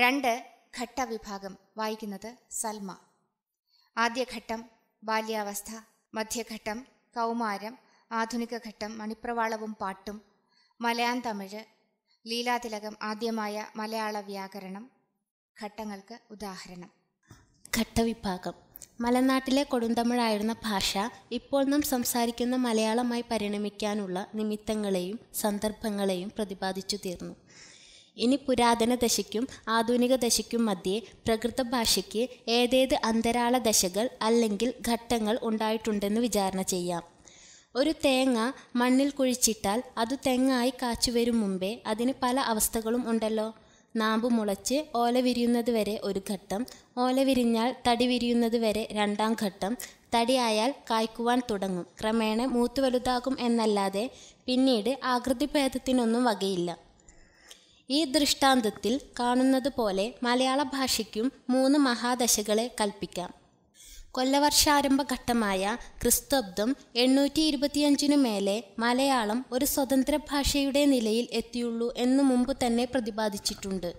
രണ്ട് ഘട്ടവിഭാഗം വായിക്കുന്നത് സൽമ ആദ്യഘട്ടം ബാല്യാവസ്ഥ മധ്യഘട്ടം കൗമാരം ആധുനിക ഘട്ടം മണിപ്രവാളവും പാട്ടും മലയാൻ തമിഴ് ലീലാതിലകം ആദ്യമായ മലയാള വ്യാകരണം ഘട്ടങ്ങൾക്ക് ഉദാഹരണം ഘട്ടവിഭാഗം മലനാട്ടിലെ കൊടുന്തമിഴായിരുന്ന ഭാഷ ഇപ്പോൾ നാം സംസാരിക്കുന്ന മലയാളമായി പരിണമിക്കാനുള്ള നിമിത്തങ്ങളെയും സന്ദർഭങ്ങളെയും പ്രതിപാദിച്ചു തീർന്നു ഇനി പുരാതന ദശയ്ക്കും ആധുനിക ദശയ്ക്കും മധ്യേ പ്രകൃത ഭാഷയ്ക്ക് ഏതേത് അന്തരാള ദശകൾ അല്ലെങ്കിൽ ഘട്ടങ്ങൾ ഉണ്ടായിട്ടുണ്ടെന്ന് വിചാരണ ചെയ്യാം ഒരു തേങ്ങ മണ്ണിൽ കുഴിച്ചിട്ടാൽ അത് തെങ്ങായി കാച്ചു വരും മുമ്പേ അതിന് പല അവസ്ഥകളും ഉണ്ടല്ലോ നാമ്പ് മുളച്ച് ഓല വിരിയുന്നത് വരെ ഒരു ഘട്ടം ഓല വിരിഞ്ഞാൽ തടി വിരിയുന്നത് വരെ രണ്ടാം ഘട്ടം തടിയായാൽ കായ്ക്കുവാൻ തുടങ്ങും ക്രമേണ മൂത്തു വലുതാകും എന്നല്ലാതെ പിന്നീട് ആകൃതി ഭേദത്തിനൊന്നും വകയില്ല ഈ ദൃഷ്ടാന്തത്തിൽ കാണുന്നത് പോലെ മലയാള ഭാഷയ്ക്കും മൂന്ന് മഹാദശകളെ കൽപ്പിക്കാം കൊല്ലവർഷാരംഭഘട്ടമായ ക്രിസ്തബ്ദം എണ്ണൂറ്റി ഇരുപത്തിയഞ്ചിനു മേലെ മലയാളം ഒരു സ്വതന്ത്ര ഭാഷയുടെ നിലയിൽ എത്തിയുള്ളൂ എന്ന് മുമ്പ് തന്നെ പ്രതിപാദിച്ചിട്ടുണ്ട്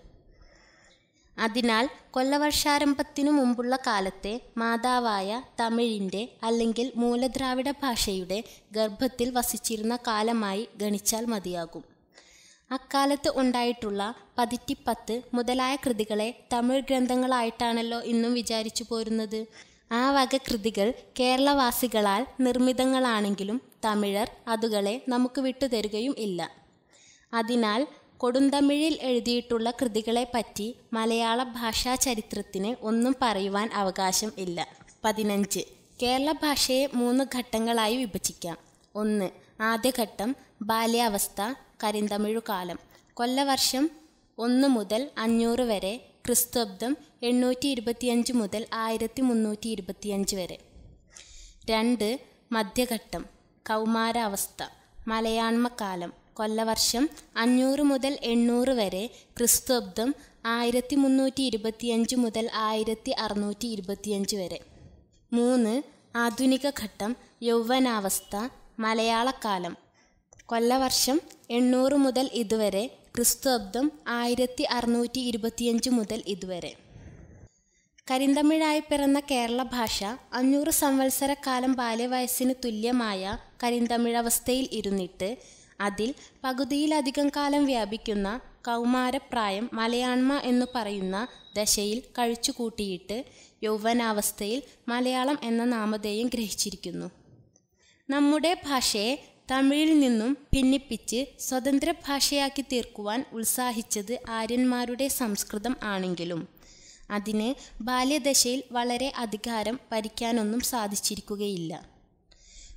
അതിനാൽ കൊല്ലവർഷാരംഭത്തിനു മുമ്പുള്ള കാലത്തെ മാതാവായ തമിഴിൻ്റെ അല്ലെങ്കിൽ മൂലദ്രാവിഡ ഭാഷയുടെ ഗർഭത്തിൽ വസിച്ചിരുന്ന കാലമായി ഗണിച്ചാൽ മതിയാകും അക്കാലത്ത് ഉണ്ടായിട്ടുള്ള പതിറ്റിപ്പത്ത് മുതലായ കൃതികളെ തമിഴ് ഗ്രന്ഥങ്ങളായിട്ടാണല്ലോ ഇന്നും വിചാരിച്ചു പോരുന്നത് ആ വക കൃതികൾ കേരളവാസികളാൽ നിർമ്മിതങ്ങളാണെങ്കിലും തമിഴർ അതുകളെ നമുക്ക് വിട്ടുതരുകയും ഇല്ല അതിനാൽ കൊടുന്തമിഴിൽ എഴുതിയിട്ടുള്ള കൃതികളെപ്പറ്റി മലയാള ഭാഷാ ചരിത്രത്തിന് ഒന്നും പറയുവാൻ അവകാശം ഇല്ല പതിനഞ്ച് കേരള ഭാഷയെ മൂന്ന് ഘട്ടങ്ങളായി വിഭജിക്കാം ഒന്ന് ആദ്യഘട്ടം ബാല്യാവസ്ഥ കരിന്തമിഴു കാലം കൊല്ലവർഷം ഒന്ന് മുതൽ അഞ്ഞൂറ് വരെ ക്രിസ്തബ്ദം എണ്ണൂറ്റി ഇരുപത്തിയഞ്ച് മുതൽ ആയിരത്തി മുന്നൂറ്റി ഇരുപത്തിയഞ്ച് വരെ രണ്ട് മധ്യഘട്ടം കൗമാരാവസ്ഥ മലയാണ്മക്കാലം കൊല്ലവർഷം അഞ്ഞൂറ് മുതൽ എണ്ണൂറ് വരെ ക്രിസ്തബ്ദം ആയിരത്തി മുന്നൂറ്റി ഇരുപത്തിയഞ്ച് മുതൽ ആയിരത്തി അറുന്നൂറ്റി ഇരുപത്തിയഞ്ച് വരെ മൂന്ന് ആധുനിക ഘട്ടം യൗവനാവസ്ഥ മലയാളക്കാലം കൊല്ലവർഷം എണ്ണൂറ് മുതൽ ഇതുവരെ ക്രിസ്തുബ്ദം ആയിരത്തി അറുന്നൂറ്റി ഇരുപത്തിയഞ്ച് മുതൽ ഇതുവരെ കരിന്തമിഴായി പിറന്ന കേരള ഭാഷ അഞ്ഞൂറ് സംവത്സരക്കാലം ബാല്യവയസ്സിന് തുല്യമായ കരിന്തമിഴവസ്ഥയിൽ ഇരുന്നിട്ട് അതിൽ പകുതിയിലധികം കാലം വ്യാപിക്കുന്ന കൗമാരപ്രായം മലയാണ്മ എന്നു പറയുന്ന ദശയിൽ കഴിച്ചുകൂട്ടിയിട്ട് യൗവനാവസ്ഥയിൽ മലയാളം എന്ന നാമധേയം ഗ്രഹിച്ചിരിക്കുന്നു നമ്മുടെ ഭാഷയെ തമിഴിൽ നിന്നും ഭിന്നിപ്പിച്ച് സ്വതന്ത്ര ഭാഷയാക്കി തീർക്കുവാൻ ഉത്സാഹിച്ചത് ആര്യന്മാരുടെ സംസ്കൃതം ആണെങ്കിലും അതിന് ബാല്യദശയിൽ വളരെ അധികാരം ഭരിക്കാനൊന്നും സാധിച്ചിരിക്കുകയില്ല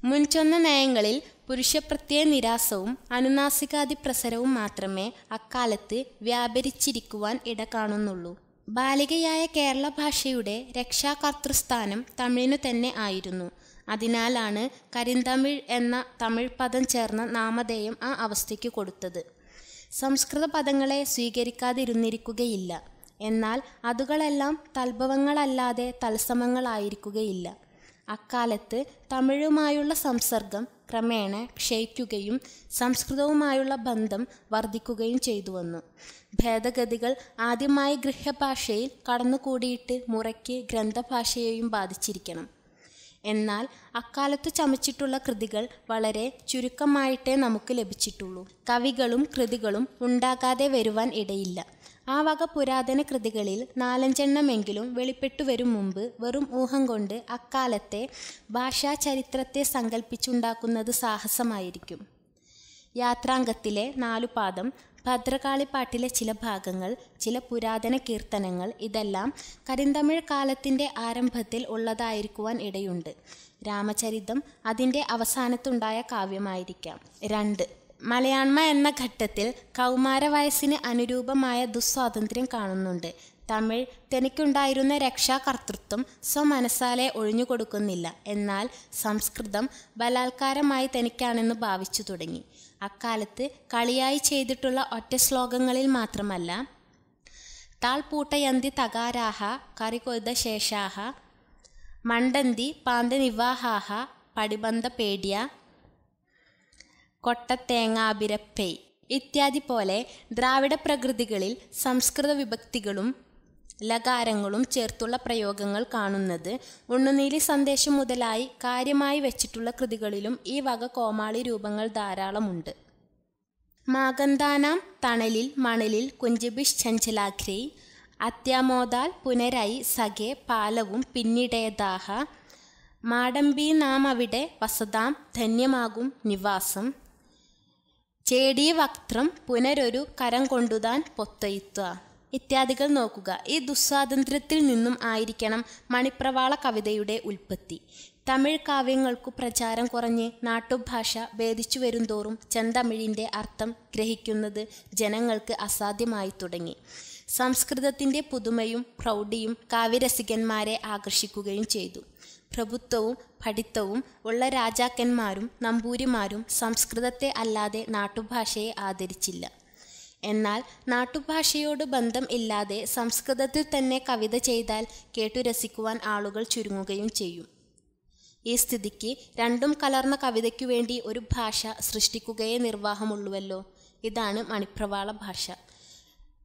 മുൻചൊന്ന നയങ്ങളിൽ പുരുഷപ്രത്യയ നിരാസവും അനുനാസികാതിപ്രസരവും പ്രസരവും മാത്രമേ അക്കാലത്ത് വ്യാപരിച്ചിരിക്കുവാൻ ഇട കാണുന്നുള്ളൂ ബാലികയായ കേരള ഭാഷയുടെ രക്ഷാകർത്തൃസ്ഥാനം തമിഴിനു തന്നെ ആയിരുന്നു അതിനാലാണ് കരിന്തമിഴ് എന്ന തമിഴ് പദം ചേർന്ന നാമധേയം ആ അവസ്ഥയ്ക്ക് കൊടുത്തത് സംസ്കൃത പദങ്ങളെ സ്വീകരിക്കാതിരുന്നിരിക്കുകയില്ല എന്നാൽ അതുകളെല്ലാം തൽഭവങ്ങളല്ലാതെ തത്സമങ്ങളായിരിക്കുകയില്ല അക്കാലത്ത് തമിഴുമായുള്ള സംസർഗം ക്രമേണ ക്ഷയിക്കുകയും സംസ്കൃതവുമായുള്ള ബന്ധം വർദ്ധിക്കുകയും ചെയ്തു വന്നു ഭേദഗതികൾ ആദ്യമായി ഗൃഹഭാഷയിൽ കടന്നുകൂടിയിട്ട് മുറയ്ക്ക് ഗ്രന്ഥഭാഷയെയും ബാധിച്ചിരിക്കണം എന്നാൽ അക്കാലത്ത് ചമച്ചിട്ടുള്ള കൃതികൾ വളരെ ചുരുക്കമായിട്ടേ നമുക്ക് ലഭിച്ചിട്ടുള്ളൂ കവികളും കൃതികളും ഉണ്ടാകാതെ വരുവാൻ ഇടയില്ല ആ വക പുരാതന കൃതികളിൽ നാലഞ്ചെണ്ണമെങ്കിലും വെളിപ്പെട്ടു വരും മുമ്പ് വെറും ഊഹം കൊണ്ട് അക്കാലത്തെ ഭാഷാ ചരിത്രത്തെ സങ്കല്പിച്ചുണ്ടാക്കുന്നത് സാഹസമായിരിക്കും യാത്രാംഗത്തിലെ നാലുപാദം ഭദ്രകാളിപ്പാട്ടിലെ ചില ഭാഗങ്ങൾ ചില പുരാതന കീർത്തനങ്ങൾ ഇതെല്ലാം കരിന്തമിഴ് കാലത്തിൻ്റെ ആരംഭത്തിൽ ഉള്ളതായിരിക്കുവാൻ ഇടയുണ്ട് രാമചരിതം അതിൻ്റെ അവസാനത്തുണ്ടായ കാവ്യമായിരിക്കാം രണ്ട് മലയാണ്മ എന്ന ഘട്ടത്തിൽ കൗമാര വയസ്സിന് അനുരൂപമായ ദുസ്വാതന്ത്ര്യം കാണുന്നുണ്ട് തമിഴ് തനിക്കുണ്ടായിരുന്ന രക്ഷാകർത്തൃത്വം സ്വമനസാലെ ഒഴിഞ്ഞുകൊടുക്കുന്നില്ല എന്നാൽ സംസ്കൃതം ബലാത്കാരമായി തനിക്കാണെന്ന് ഭാവിച്ചു തുടങ്ങി അക്കാലത്ത് കളിയായി ചെയ്തിട്ടുള്ള ഒറ്റ ശ്ലോകങ്ങളിൽ മാത്രമല്ല താൾപൂട്ടയന്തി തകാരാഹ കൊയ്ത ശേഷാഹ മണ്ടന്തി പാന്തനിവാഹാഹ പടിബന്ധ പേടിയ കൊട്ടത്തേങ്ങ അബിരപ്പൈ ഇത്യാദി പോലെ ദ്രാവിഡ പ്രകൃതികളിൽ സംസ്കൃത വിഭക്തികളും ലകാരങ്ങളും ചേർത്തുള്ള പ്രയോഗങ്ങൾ കാണുന്നത് ഉണ്ണുനീലി സന്ദേശം മുതലായി കാര്യമായി വെച്ചിട്ടുള്ള കൃതികളിലും ഈ വക കോമാളി രൂപങ്ങൾ ധാരാളമുണ്ട് മാഗന്താനാം തണലിൽ മണലിൽ കുഞ്ചബിഷ് ചഞ്ചലാഖ്രി അത്യാമോദാൽ പുനരായി സഖെ പാലവും പിന്നിടേദാഹ മാടമ്പി നാം അവിടെ വസതാം ധന്യമാകും നിവാസം ചേടി വക്രം പുനരൊരു കരം കൊണ്ടുതാൻ പൊത്തയിത്ത ഇത്യാദികൾ നോക്കുക ഈ ദുസ്വാതന്ത്ര്യത്തിൽ നിന്നും ആയിരിക്കണം മണിപ്രവാള കവിതയുടെ ഉൽപ്പത്തി തമിഴ് കാവ്യങ്ങൾക്കു പ്രചാരം കുറഞ്ഞ് നാട്ടുഭാഷ ഭേദിച്ചു വരുംതോറും ചെന്തമിഴിൻ്റെ അർത്ഥം ഗ്രഹിക്കുന്നത് ജനങ്ങൾക്ക് അസാധ്യമായി തുടങ്ങി സംസ്കൃതത്തിൻ്റെ പുതുമയും പ്രൗഢിയും കാവ്യരസികന്മാരെ ആകർഷിക്കുകയും ചെയ്തു പ്രഭുത്വവും പഠിത്തവും ഉള്ള രാജാക്കന്മാരും നമ്പൂരിമാരും സംസ്കൃതത്തെ അല്ലാതെ നാട്ടുഭാഷയെ ആദരിച്ചില്ല എന്നാൽ നാട്ടുഭാഷയോട് ബന്ധം ഇല്ലാതെ സംസ്കൃതത്തിൽ തന്നെ കവിത ചെയ്താൽ കേട്ടു രസിക്കുവാൻ ആളുകൾ ചുരുങ്ങുകയും ചെയ്യും ഈ സ്ഥിതിക്ക് രണ്ടും കലർന്ന കവിതയ്ക്കു വേണ്ടി ഒരു ഭാഷ സൃഷ്ടിക്കുകയേ നിർവാഹമുള്ളൂവല്ലോ ഇതാണ് മണിപ്രവാള ഭാഷ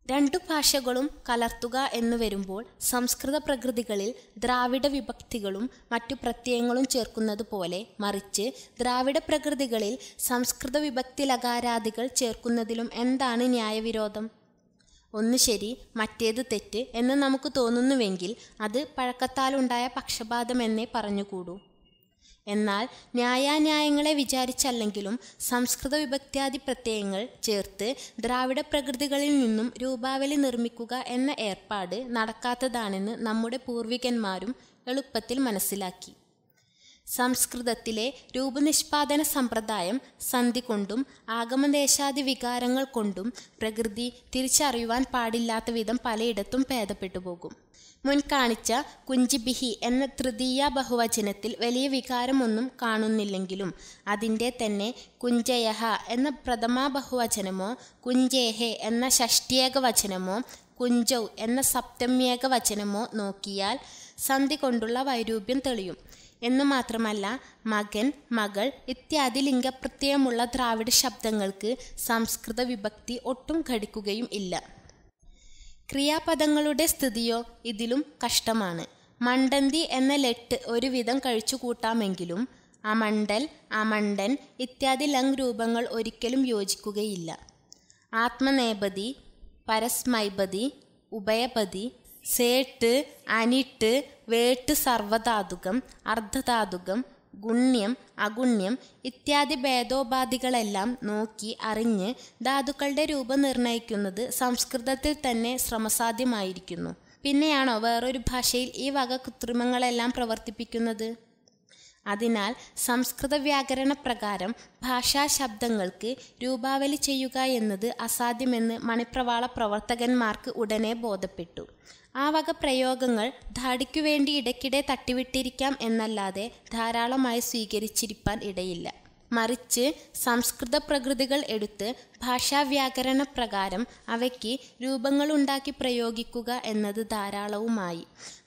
രണ്ടു ഭാഷകളും കലർത്തുക എന്ന് വരുമ്പോൾ സംസ്കൃത പ്രകൃതികളിൽ ദ്രാവിഡ വിഭക്തികളും മറ്റു പ്രത്യയങ്ങളും ചേർക്കുന്നത് പോലെ മറിച്ച് ദ്രാവിഡ പ്രകൃതികളിൽ സംസ്കൃത വിഭക്തി ലകാരാദികൾ ചേർക്കുന്നതിലും എന്താണ് ന്യായവിരോധം ഒന്ന് ശരി മറ്റേത് തെറ്റ് എന്ന് നമുക്ക് തോന്നുന്നുവെങ്കിൽ അത് പഴക്കത്താലുണ്ടായ പക്ഷപാതമെന്നേ പറഞ്ഞുകൂടൂ എന്നാൽ ന്യായാന്യായങ്ങളെ വിചാരിച്ചല്ലെങ്കിലും സംസ്കൃത വിഭക്ത്യാദി പ്രത്യയങ്ങൾ ചേർത്ത് ദ്രാവിഡ പ്രകൃതികളിൽ നിന്നും രൂപാവലി നിർമ്മിക്കുക എന്ന ഏർപ്പാട് നടക്കാത്തതാണെന്ന് നമ്മുടെ പൂർവികന്മാരും എളുപ്പത്തിൽ മനസ്സിലാക്കി സംസ്കൃതത്തിലെ രൂപനിഷ്പാദന സമ്പ്രദായം സന്ധി കൊണ്ടും ആഗമദേശാദി വികാരങ്ങൾ കൊണ്ടും പ്രകൃതി തിരിച്ചറിയുവാൻ പാടില്ലാത്ത വിധം പലയിടത്തും ഭേദപ്പെട്ടു പോകും മുൻ കാണിച്ച കുഞ്ചിബിഹി എന്ന തൃതീയ ബഹുവചനത്തിൽ വലിയ വികാരമൊന്നും കാണുന്നില്ലെങ്കിലും അതിൻ്റെ തന്നെ കുഞ്ചയഹ എന്ന പ്രഥമാ ബഹുവചനമോ കുഞ്ചേഹെ എന്ന ഷഷ്ടിയേക വചനമോ കുഞ്ചൗ എന്ന സപ്തമ്യേക വചനമോ നോക്കിയാൽ സന്ധി കൊണ്ടുള്ള വൈരൂപ്യം തെളിയും എന്നു മാത്രമല്ല മകൻ മകൾ ഇത്യാദി ലിംഗപ്രത്യയമുള്ള ദ്രാവിഡ ശബ്ദങ്ങൾക്ക് സംസ്കൃത വിഭക്തി ഒട്ടും ഘടിക്കുകയും ഇല്ല ക്രിയാപദങ്ങളുടെ സ്ഥിതിയോ ഇതിലും കഷ്ടമാണ് മണ്ടന്തി എന്ന ലെട്ട് ഒരുവിധം കഴിച്ചു കൂട്ടാമെങ്കിലും അമണ്ടൽ അമണ്ടൻ ഇത്യാദി ലങ് രൂപങ്ങൾ ഒരിക്കലും യോജിക്കുകയില്ല ആത്മനേപതി പരസ്മൈപതി ഉഭയപതി സേട്ട് അനിട്ട് വേട്ട് സർവധാതുകം അർദ്ധധാതുകം ഗുണ്യം അഗുണ്യം ഇത്യാദി ഭേദോപാധികളെല്ലാം നോക്കി അറിഞ്ഞ് ധാതുക്കളുടെ രൂപം നിർണയിക്കുന്നത് സംസ്കൃതത്തിൽ തന്നെ ശ്രമസാധ്യമായിരിക്കുന്നു പിന്നെയാണോ വേറൊരു ഭാഷയിൽ ഈ വക കൃത്രിമങ്ങളെല്ലാം പ്രവർത്തിപ്പിക്കുന്നത് അതിനാൽ സംസ്കൃത വ്യാകരണ പ്രകാരം ഭാഷാ ശബ്ദങ്ങൾക്ക് രൂപാവലി ചെയ്യുക എന്നത് അസാധ്യമെന്ന് മണിപ്രവാള പ്രവർത്തകന്മാർക്ക് ഉടനെ ബോധപ്പെട്ടു ആ വക പ്രയോഗങ്ങൾ ധാടിക്കു വേണ്ടി ഇടയ്ക്കിടെ തട്ടിവിട്ടിരിക്കാം എന്നല്ലാതെ ധാരാളമായി സ്വീകരിച്ചിരിപ്പാൻ ഇടയില്ല മറിച്ച് സംസ്കൃത പ്രകൃതികൾ എടുത്ത് ഭാഷാവ്യാകരണ പ്രകാരം അവയ്ക്ക് രൂപങ്ങളുണ്ടാക്കി പ്രയോഗിക്കുക എന്നത് ധാരാളവുമായി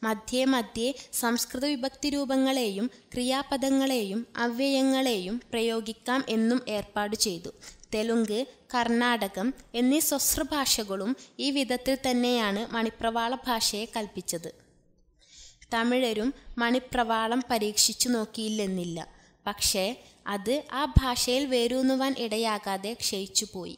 മധ്യേ മധ്യേ സംസ്കൃത വിഭക്തി രൂപങ്ങളെയും ക്രിയാപദങ്ങളെയും അവ്യയങ്ങളെയും പ്രയോഗിക്കാം എന്നും ഏർപ്പാട് ചെയ്തു തെലുങ്ക് കർണാടകം എന്നീ സ്വസ്ത്ര ഭാഷകളും ഈ വിധത്തിൽ തന്നെയാണ് മണിപ്രവാള ഭാഷയെ കൽപ്പിച്ചത് തമിഴരും മണിപ്രവാളം പരീക്ഷിച്ചു നോക്കിയില്ലെന്നില്ല പക്ഷേ അത് ആ ഭാഷയിൽ വേരൂന്നുവാൻ ഇടയാകാതെ ക്ഷയിച്ചുപോയി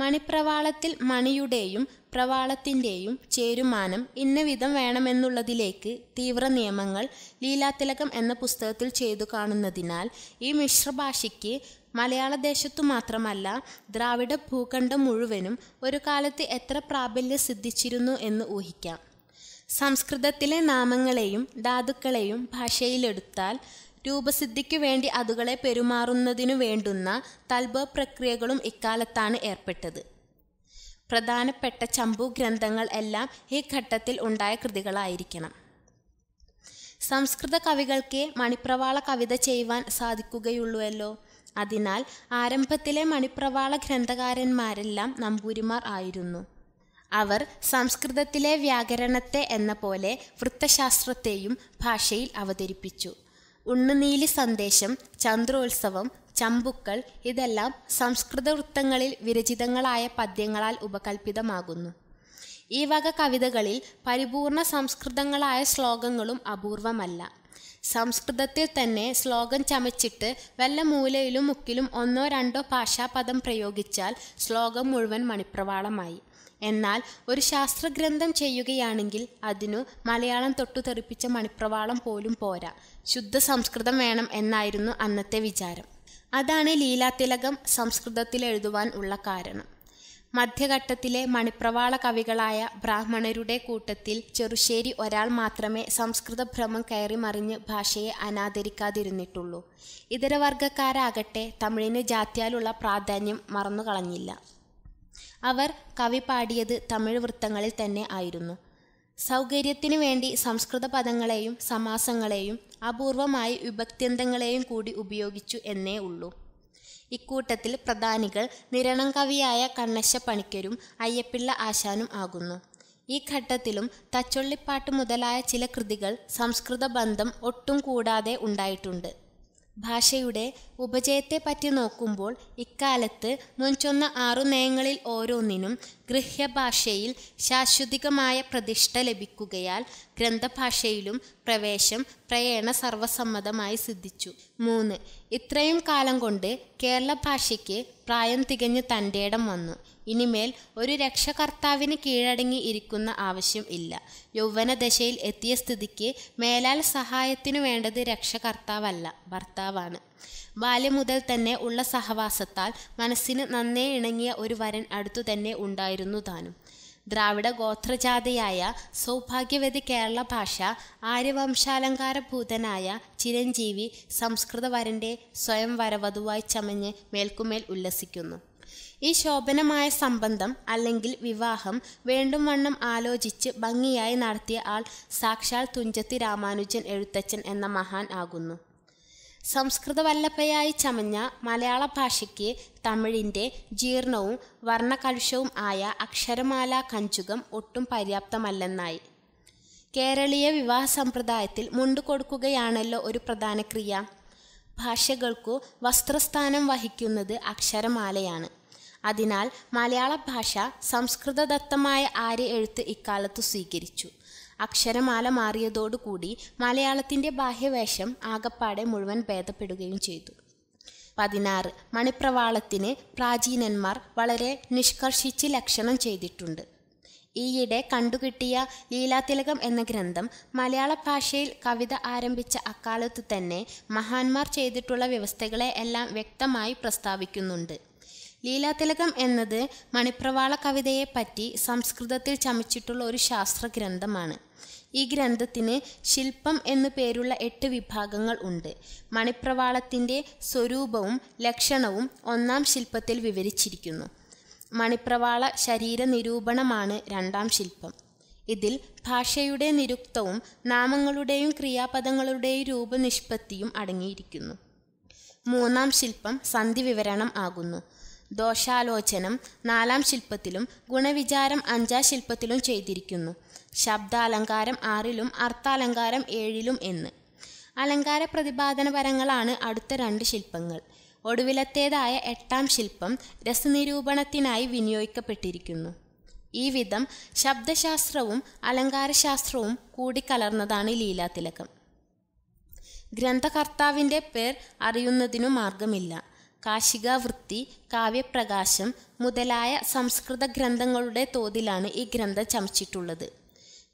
മണിപ്രവാളത്തിൽ മണിയുടെയും പ്രവാളത്തിൻ്റെയും ചേരുമാനം ഇന്നവിധം വേണമെന്നുള്ളതിലേക്ക് തീവ്ര നിയമങ്ങൾ ലീലാതിലകം എന്ന പുസ്തകത്തിൽ ചെയ്തു കാണുന്നതിനാൽ ഈ മിശ്രഭാഷയ്ക്ക് മലയാളദേശത്തു മാത്രമല്ല ദ്രാവിഡ ഭൂഖണ്ഡം മുഴുവനും ഒരു കാലത്ത് എത്ര പ്രാബല്യം സിദ്ധിച്ചിരുന്നു എന്ന് ഊഹിക്കാം സംസ്കൃതത്തിലെ നാമങ്ങളെയും ധാതുക്കളെയും ഭാഷയിലെടുത്താൽ രൂപസിദ്ധിക്കു വേണ്ടി അതുകളെ പെരുമാറുന്നതിനു വേണ്ടുന്ന തൽബപ്രക്രിയകളും ഇക്കാലത്താണ് ഏർപ്പെട്ടത് പ്രധാനപ്പെട്ട ചമ്പു ഗ്രന്ഥങ്ങൾ എല്ലാം ഈ ഘട്ടത്തിൽ ഉണ്ടായ കൃതികളായിരിക്കണം സംസ്കൃത കവികൾക്ക് മണിപ്രവാള കവിത ചെയ്യുവാൻ സാധിക്കുകയുള്ളൂവല്ലോ അതിനാൽ ആരംഭത്തിലെ മണിപ്രവാള ഗ്രന്ഥകാരന്മാരെല്ലാം നമ്പൂരിമാർ ആയിരുന്നു അവർ സംസ്കൃതത്തിലെ വ്യാകരണത്തെ എന്ന പോലെ വൃത്തശാസ്ത്രത്തെയും ഭാഷയിൽ അവതരിപ്പിച്ചു ഉണ്ണുനീലി സന്ദേശം ചന്ദ്രോത്സവം ചമ്പുക്കൾ ഇതെല്ലാം സംസ്കൃത വൃത്തങ്ങളിൽ വിരചിതങ്ങളായ പദ്യങ്ങളാൽ ഉപകൽപ്പിതമാകുന്നു ഈ വക കവിതകളിൽ പരിപൂർണ സംസ്കൃതങ്ങളായ ശ്ലോകങ്ങളും അപൂർവമല്ല സംസ്കൃതത്തിൽ തന്നെ ശ്ലോകം ചമച്ചിട്ട് വല്ല മൂലയിലും മുക്കിലും ഒന്നോ രണ്ടോ ഭാഷാപദം പ്രയോഗിച്ചാൽ ശ്ലോകം മുഴുവൻ മണിപ്രവാളമായി എന്നാൽ ഒരു ശാസ്ത്രഗ്രന്ഥം ചെയ്യുകയാണെങ്കിൽ അതിനു മലയാളം തൊട്ടുതെറിപ്പിച്ച മണിപ്രവാളം പോലും പോരാ ശുദ്ധ സംസ്കൃതം വേണം എന്നായിരുന്നു അന്നത്തെ വിചാരം അതാണ് ലീലാതിലകം സംസ്കൃതത്തിൽ എഴുതുവാൻ ഉള്ള കാരണം മധ്യഘട്ടത്തിലെ മണിപ്രവാള കവികളായ ബ്രാഹ്മണരുടെ കൂട്ടത്തിൽ ചെറുശ്ശേരി ഒരാൾ മാത്രമേ സംസ്കൃത ഭ്രമം കയറി മറിഞ്ഞ് ഭാഷയെ അനാദരിക്കാതിരുന്നിട്ടുള്ളൂ ഇതരവർഗക്കാരാകട്ടെ തമിഴിന് ജാത്യാലുള്ള പ്രാധാന്യം മറന്നു കളഞ്ഞില്ല അവർ കവി പാടിയത് തമിഴ് വൃത്തങ്ങളിൽ തന്നെ ആയിരുന്നു സൗകര്യത്തിനു വേണ്ടി സംസ്കൃത പദങ്ങളെയും സമാസങ്ങളെയും അപൂർവമായി വിഭക്ത്യന്തങ്ങളെയും കൂടി ഉപയോഗിച്ചു എന്നേ ഉള്ളൂ ഇക്കൂട്ടത്തിൽ പ്രധാനികൾ നിരണം കവിയായ കണ്ണശ പണിക്കരും അയ്യപ്പിള്ള ആശാനും ആകുന്നു ഈ ഘട്ടത്തിലും തച്ചൊള്ളിപ്പാട്ട് മുതലായ ചില കൃതികൾ സംസ്കൃത ബന്ധം ഒട്ടും കൂടാതെ ഉണ്ടായിട്ടുണ്ട് ഭാഷയുടെ ഉപജയത്തെപ്പറ്റി നോക്കുമ്പോൾ ഇക്കാലത്ത് മുൻചൊന്ന ആറു നയങ്ങളിൽ ഓരോന്നിനും ഗൃഹ്യഭാഷയിൽ ശാശ്വതികമായ പ്രതിഷ്ഠ ലഭിക്കുകയാൽ ഗ്രന്ഥഭാഷയിലും പ്രവേശം പ്രയേണ സർവസമ്മതമായി സിദ്ധിച്ചു മൂന്ന് ഇത്രയും കാലം കൊണ്ട് കേരള ഭാഷയ്ക്ക് പ്രായം തികഞ്ഞ് തൻ്റെയിടം വന്നു ഇനിമേൽ ഒരു രക്ഷകർത്താവിന് കീഴടങ്ങി ഇരിക്കുന്ന ആവശ്യം ഇല്ല യൗവനദശയിൽ എത്തിയ സ്ഥിതിക്ക് മേലാൽ സഹായത്തിനു വേണ്ടത് രക്ഷകർത്താവല്ല ഭർത്താവാണ് ബാല്യം മുതൽ തന്നെ ഉള്ള സഹവാസത്താൽ മനസ്സിന് നന്നേ ഇണങ്ങിയ ഒരു വരൻ അടുത്തു തന്നെ ഉണ്ടായിരുന്നു താനും ദ്രാവിഡ ഗോത്രജാതയായ സൗഭാഗ്യവതി കേരള ഭാഷ ആര്യവംശാലങ്കാരഭൂതനായ ചിരഞ്ജീവി വരൻ്റെ സ്വയം വരവധുവായി ചമഞ്ഞ് മേൽക്കുമേൽ ഉല്ലസിക്കുന്നു ഈ ശോഭനമായ സംബന്ധം അല്ലെങ്കിൽ വിവാഹം വേണ്ടും വണ്ണം ആലോചിച്ച് ഭംഗിയായി നടത്തിയ ആൾ സാക്ഷാൽ തുഞ്ചത്തി രാമാനുജൻ എഴുത്തച്ഛൻ എന്ന മഹാൻ ആകുന്നു സംസ്കൃത വല്ലഭയായി ചമഞ്ഞ മലയാള ഭാഷയ്ക്ക് തമിഴിൻ്റെ ജീർണവും വർണ്ണകലുഷവും ആയ അക്ഷരമാല കഞ്ചുകം ഒട്ടും പര്യാപ്തമല്ലെന്നായി കേരളീയ വിവാഹ സമ്പ്രദായത്തിൽ മുണ്ടുകൊടുക്കുകയാണല്ലോ കൊടുക്കുകയാണല്ലോ ഒരു പ്രധാന ക്രിയ ഭാഷകൾക്കു വസ്ത്രസ്ഥാനം വഹിക്കുന്നത് അക്ഷരമാലയാണ് അതിനാൽ മലയാള ഭാഷ സംസ്കൃതദത്തമായ ആര്യ എഴുത്ത് ഇക്കാലത്ത് സ്വീകരിച്ചു അക്ഷരമാല മാറിയതോടുകൂടി മലയാളത്തിൻ്റെ ബാഹ്യവേഷം ആകപ്പാടെ മുഴുവൻ ഭേദപ്പെടുകയും ചെയ്തു പതിനാറ് മണിപ്രവാളത്തിന് പ്രാചീനന്മാർ വളരെ നിഷ്കർഷിച്ച് ലക്ഷണം ചെയ്തിട്ടുണ്ട് ഈയിടെ കണ്ടുകിട്ടിയ ലീലാതിലകം എന്ന ഗ്രന്ഥം മലയാള ഭാഷയിൽ കവിത ആരംഭിച്ച അക്കാലത്ത് തന്നെ മഹാന്മാർ ചെയ്തിട്ടുള്ള വ്യവസ്ഥകളെ എല്ലാം വ്യക്തമായി പ്രസ്താവിക്കുന്നുണ്ട് ലീലാതിലകം എന്നത് മണിപ്രവാള കവിതയെപ്പറ്റി സംസ്കൃതത്തിൽ ചമച്ചിട്ടുള്ള ഒരു ശാസ്ത്ര ഗ്രന്ഥമാണ് ഈ ഗ്രന്ഥത്തിന് ശില്പം എന്നു പേരുള്ള എട്ട് വിഭാഗങ്ങൾ ഉണ്ട് മണിപ്രവാളത്തിൻ്റെ സ്വരൂപവും ലക്ഷണവും ഒന്നാം ശില്പത്തിൽ വിവരിച്ചിരിക്കുന്നു മണിപ്രവാള ശരീര നിരൂപണമാണ് രണ്ടാം ശില്പം ഇതിൽ ഭാഷയുടെ നിരുക്തവും നാമങ്ങളുടെയും ക്രിയാപദങ്ങളുടെയും രൂപനിഷ്പത്തിയും അടങ്ങിയിരിക്കുന്നു മൂന്നാം ശില്പം സന്ധി വിവരണം ആകുന്നു ദോഷാലോചനം നാലാം ശില്പത്തിലും ഗുണവിചാരം അഞ്ചാം ശില്പത്തിലും ചെയ്തിരിക്കുന്നു ശബ്ദാലങ്കാരം ആറിലും അർത്ഥാലങ്കാരം ഏഴിലും എന്ന് അലങ്കാര പ്രതിപാദനപരങ്ങളാണ് അടുത്ത രണ്ട് ശില്പങ്ങൾ ഒടുവിലത്തേതായ എട്ടാം ശില്പം രസനിരൂപണത്തിനായി വിനിയോഗിക്കപ്പെട്ടിരിക്കുന്നു ഈ വിധം ശബ്ദശാസ്ത്രവും അലങ്കാരശാസ്ത്രവും കൂടിക്കലർന്നതാണ് ലീലാതിലകം ഗ്രന്ഥകർത്താവിൻ്റെ പേർ അറിയുന്നതിനു മാർഗമില്ല കാശികാവൃത്തി കാവ്യപ്രകാശം മുതലായ സംസ്കൃത ഗ്രന്ഥങ്ങളുടെ തോതിലാണ് ഈ ഗ്രന്ഥം ചമച്ചിട്ടുള്ളത്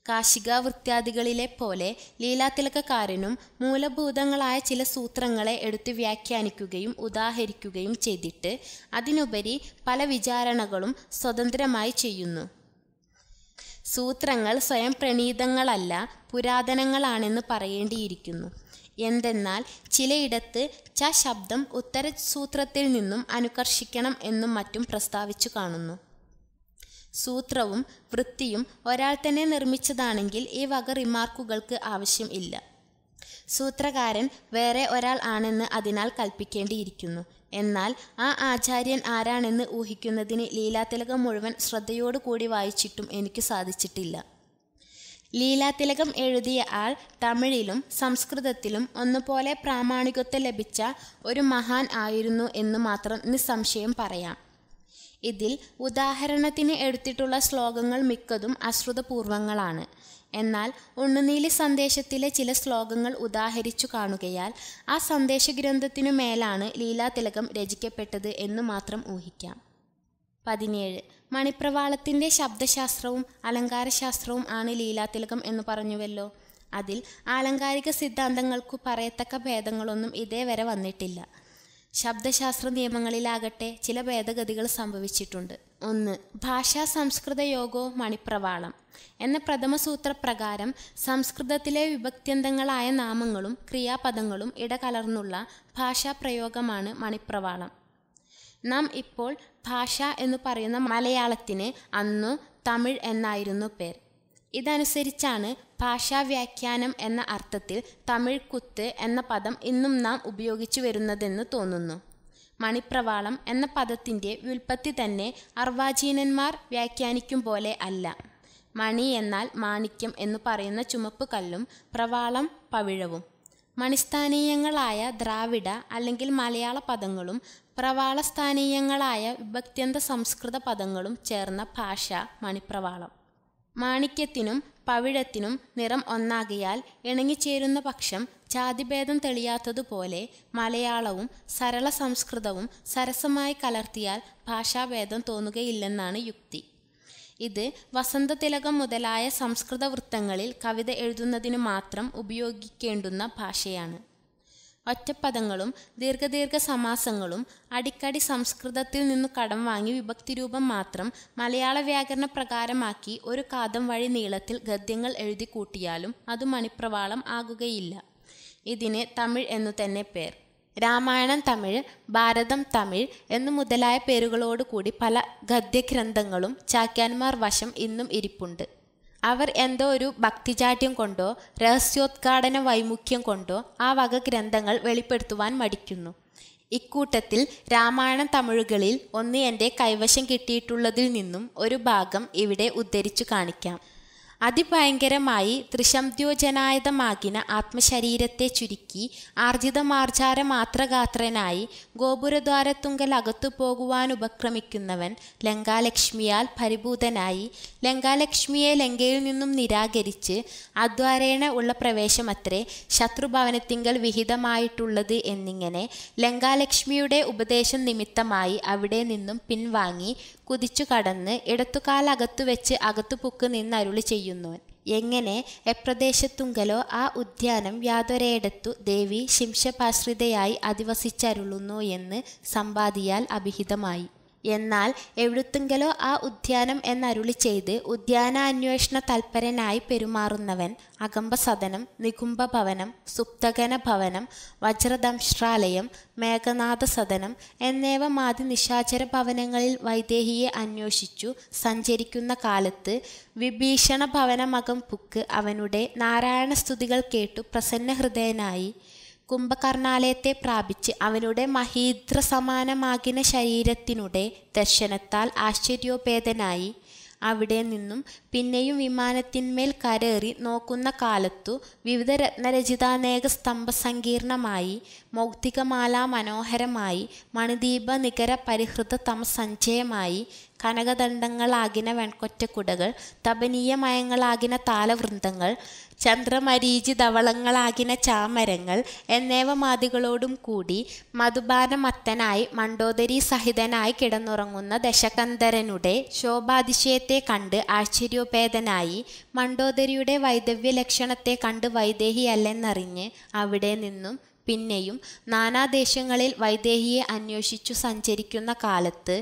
കാശികാവൃത്യാദികളിലെ പോലെ ലീലാതിലകക്കാരനും മൂലഭൂതങ്ങളായ ചില സൂത്രങ്ങളെ എടുത്തു വ്യാഖ്യാനിക്കുകയും ഉദാഹരിക്കുകയും ചെയ്തിട്ട് അതിനുപരി പല വിചാരണകളും സ്വതന്ത്രമായി ചെയ്യുന്നു സൂത്രങ്ങൾ സ്വയം പ്രണീതങ്ങളല്ല പുരാതനങ്ങളാണെന്ന് പറയേണ്ടിയിരിക്കുന്നു എന്തെന്നാൽ ചിലയിടത്ത് ച ശബ്ദം ഉത്തരസൂത്രത്തിൽ നിന്നും അനുകർഷിക്കണം എന്നും മറ്റും പ്രസ്താവിച്ചു കാണുന്നു സൂത്രവും വൃത്തിയും ഒരാൾ തന്നെ നിർമ്മിച്ചതാണെങ്കിൽ ഈ വക റിമാർക്കുകൾക്ക് ആവശ്യം ഇല്ല സൂത്രകാരൻ വേറെ ഒരാൾ ആണെന്ന് അതിനാൽ കൽപ്പിക്കേണ്ടിയിരിക്കുന്നു എന്നാൽ ആ ആചാര്യൻ ആരാണെന്ന് ഊഹിക്കുന്നതിന് ലീലാതിലകം മുഴുവൻ ശ്രദ്ധയോടുകൂടി വായിച്ചിട്ടും എനിക്ക് സാധിച്ചിട്ടില്ല ലീലാതിലകം എഴുതിയ ആൾ തമിഴിലും സംസ്കൃതത്തിലും ഒന്നുപോലെ പ്രാമാണികത്വം ലഭിച്ച ഒരു മഹാൻ ആയിരുന്നു എന്ന് മാത്രം നിസ്സംശയം പറയാം ഇതിൽ ഉദാഹരണത്തിന് എടുത്തിട്ടുള്ള ശ്ലോകങ്ങൾ മിക്കതും അശ്രുതപൂർവങ്ങളാണ് എന്നാൽ ഉണ്ണുനീലി സന്ദേശത്തിലെ ചില ശ്ലോകങ്ങൾ ഉദാഹരിച്ചു കാണുകയാൽ ആ സന്ദേശഗ്രന്ഥത്തിനു മേലാണ് ലീലാതിലകം രചിക്കപ്പെട്ടത് എന്ന് മാത്രം ഊഹിക്കാം പതിനേഴ് മണിപ്രവാളത്തിൻ്റെ ശബ്ദശാസ്ത്രവും അലങ്കാരശാസ്ത്രവും ആണ് ലീലാതിലകം എന്ന് പറഞ്ഞുവല്ലോ അതിൽ ആലങ്കാരിക സിദ്ധാന്തങ്ങൾക്കു പറയത്തക്ക ഭേദങ്ങളൊന്നും ഇതേവരെ വന്നിട്ടില്ല ശബ്ദശാസ്ത്ര നിയമങ്ങളിലാകട്ടെ ചില ഭേദഗതികൾ സംഭവിച്ചിട്ടുണ്ട് ഒന്ന് ഭാഷാ സംസ്കൃത യോഗോ മണിപ്രവാളം എന്ന പ്രഥമ സൂത്രപ്രകാരം സംസ്കൃതത്തിലെ വിഭക്ത്യന്തങ്ങളായ നാമങ്ങളും ക്രിയാപദങ്ങളും ഇടകലർന്നുള്ള ഭാഷാപ്രയോഗമാണ് മണിപ്രവാളം നാം ഇപ്പോൾ ഭാഷ എന്ന് പറയുന്ന മലയാളത്തിന് അന്ന് തമിഴ് എന്നായിരുന്നു പേർ ഇതനുസരിച്ചാണ് ഭാഷാ വ്യാഖ്യാനം എന്ന അർത്ഥത്തിൽ തമിഴ് കുത്ത് എന്ന പദം ഇന്നും നാം ഉപയോഗിച്ചു വരുന്നതെന്ന് തോന്നുന്നു മണിപ്രവാളം എന്ന പദത്തിൻ്റെ വ്യുൽപ്പത്തി തന്നെ അർവാചീനന്മാർ വ്യാഖ്യാനിക്കും പോലെ അല്ല മണി എന്നാൽ മാണിക്യം എന്ന് പറയുന്ന ചുമപ്പ് കല്ലും പ്രവാളം പവിഴവും മണിസ്ഥാനീയങ്ങളായ ദ്രാവിഡ അല്ലെങ്കിൽ മലയാള പദങ്ങളും പ്രവാളസ്ഥാനീയങ്ങളായ വിഭക്ത്യന്ത സംസ്കൃത പദങ്ങളും ചേർന്ന ഭാഷ മണിപ്രവാളം മാണിക്യത്തിനും പവിഴത്തിനും നിറം ഒന്നാകിയാൽ ഇണങ്ങിച്ചേരുന്ന പക്ഷം ജാതിഭേദം തെളിയാത്തതുപോലെ മലയാളവും സരള സംസ്കൃതവും സരസമായി കലർത്തിയാൽ ഭാഷാഭേദം തോന്നുകയില്ലെന്നാണ് യുക്തി ഇത് വസന്തതിലകം മുതലായ സംസ്കൃത വൃത്തങ്ങളിൽ കവിത എഴുതുന്നതിന് മാത്രം ഉപയോഗിക്കേണ്ടുന്ന ഭാഷയാണ് ഒറ്റപ്പദങ്ങളും ദീർഘദീർഘ സമാസങ്ങളും അടിക്കടി സംസ്കൃതത്തിൽ നിന്നു കടം വാങ്ങി വിഭക്തിരൂപം മാത്രം മലയാള വ്യാകരണ പ്രകാരമാക്കി ഒരു കാതം വഴി നീളത്തിൽ ഗദ്യങ്ങൾ എഴുതി കൂട്ടിയാലും അത് മണിപ്രവാളം ആകുകയില്ല ഇതിന് തമിഴ് എന്നു തന്നെ പേർ രാമായണം തമിഴ് ഭാരതം തമിഴ് എന്നു മുതലായ പേരുകളോടുകൂടി പല ഗദ്യഗ്രന്ഥങ്ങളും ചാക്യാന്മാർ വശം ഇന്നും ഇരിപ്പുണ്ട് അവർ എന്തോ ഒരു ഭക്തിചാട്യം കൊണ്ടോ രഹസ്യോദ്ഘാടന വൈമുഖ്യം കൊണ്ടോ ആ വക ഗ്രന്ഥങ്ങൾ വെളിപ്പെടുത്തുവാൻ മടിക്കുന്നു ഇക്കൂട്ടത്തിൽ രാമായണം തമിഴുകളിൽ ഒന്ന് എൻ്റെ കൈവശം കിട്ടിയിട്ടുള്ളതിൽ നിന്നും ഒരു ഭാഗം ഇവിടെ ഉദ്ധരിച്ചു കാണിക്കാം അതിഭയങ്കരമായി ത്രിശംദ്യോജനായതമാകിന ആത്മശരീരത്തെ ചുരുക്കി ആർജിതമാർജാര മാത്രഗാത്രനായി ഗോപുരദ്വാരത്തുങ്കൽ അകത്തു പോകുവാനുപക്രമിക്കുന്നവൻ ലങ്കാലക്ഷ്മിയാൽ പരിഭൂതനായി ലങ്കാലക്ഷ്മിയെ ലങ്കയിൽ നിന്നും നിരാകരിച്ച് അദ്വാരേണ ഉള്ള പ്രവേശമത്രേ ശത്രുഭവനത്തിങ്കൽ വിഹിതമായിട്ടുള്ളത് എന്നിങ്ങനെ ലങ്കാലക്ഷ്മിയുടെ ഉപദേശം നിമിത്തമായി അവിടെ നിന്നും പിൻവാങ്ങി കുതിച്ചു കടന്ന് ഇടത്തുകാലകത്തു വെച്ച് അകത്തു പുക്ക് നിന്നരുളി ചെയ്യുന്നവൻ എങ്ങനെ എപ്രദേശത്തുങ്കലോ ആ ഉദ്യാനം യാതൊരേടത്തു ദേവി ശിംശപാശ്രിതയായി അധിവസിച്ചരുളുന്നു എന്ന് സമ്പാദിയാൽ അഭിഹിതമായി എന്നാൽ എവിടുത്തെങ്കിലോ ആ ഉദ്യാനം എന്നരുളി ചെയ്ത് ഉദ്യാനാന്വേഷണ തൽപരനായി പെരുമാറുന്നവൻ അകമ്പസദനം നികുംഭഭവനം സുപ്തകന ഭവനം വജ്രദംശ്രാലയം മേഘനാഥസദനം എന്നിവ മാതി നിശാചര ഭവനങ്ങളിൽ വൈദേഹിയെ അന്വേഷിച്ചു സഞ്ചരിക്കുന്ന കാലത്ത് വിഭീഷണ ഭവനമകം പുക്ക് അവനുടെ നാരായണ സ്തുതികൾ കേട്ടു പ്രസന്ന ഹൃദയനായി കുംഭകർണാലയത്തെ പ്രാപിച്ച് അവനുടെ മഹീദ്രസമാനമാകിന ശരീരത്തിനുടെ ദർശനത്താൽ ആശ്ചര്യോപേതനായി അവിടെ നിന്നും പിന്നെയും വിമാനത്തിന്മേൽ കരേറി നോക്കുന്ന കാലത്തു വിവിധ രത്നരചിതാനേക സങ്കീർണമായി മൗക്തികമാലാ മനോഹരമായി മണിദീപ നികര പരിഹൃത സഞ്ചയമായി കനകദണ്ഡങ്ങളാകിന വെൺകൊറ്റക്കുടകൾ തപനീയമയങ്ങളാകിന താലവൃന്ദങ്ങൾ ചന്ദ്രമരീചി ധവളങ്ങളാകിന ചാമരങ്ങൾ മാതികളോടും കൂടി മധുപാനമത്തനായി മണ്ടോദരി സഹിതനായി കിടന്നുറങ്ങുന്ന ദശകന്ധരനുടെ ശോഭാതിശയത്തെ കണ്ട് ആശ്ചര്യോപേതനായി മണ്ടോദരിയുടെ വൈദവ്യ ലക്ഷണത്തെ കണ്ട് അല്ലെന്നറിഞ്ഞ് അവിടെ നിന്നും പിന്നെയും നാനാദേശങ്ങളിൽ വൈദേഹിയെ അന്വേഷിച്ചു സഞ്ചരിക്കുന്ന കാലത്ത്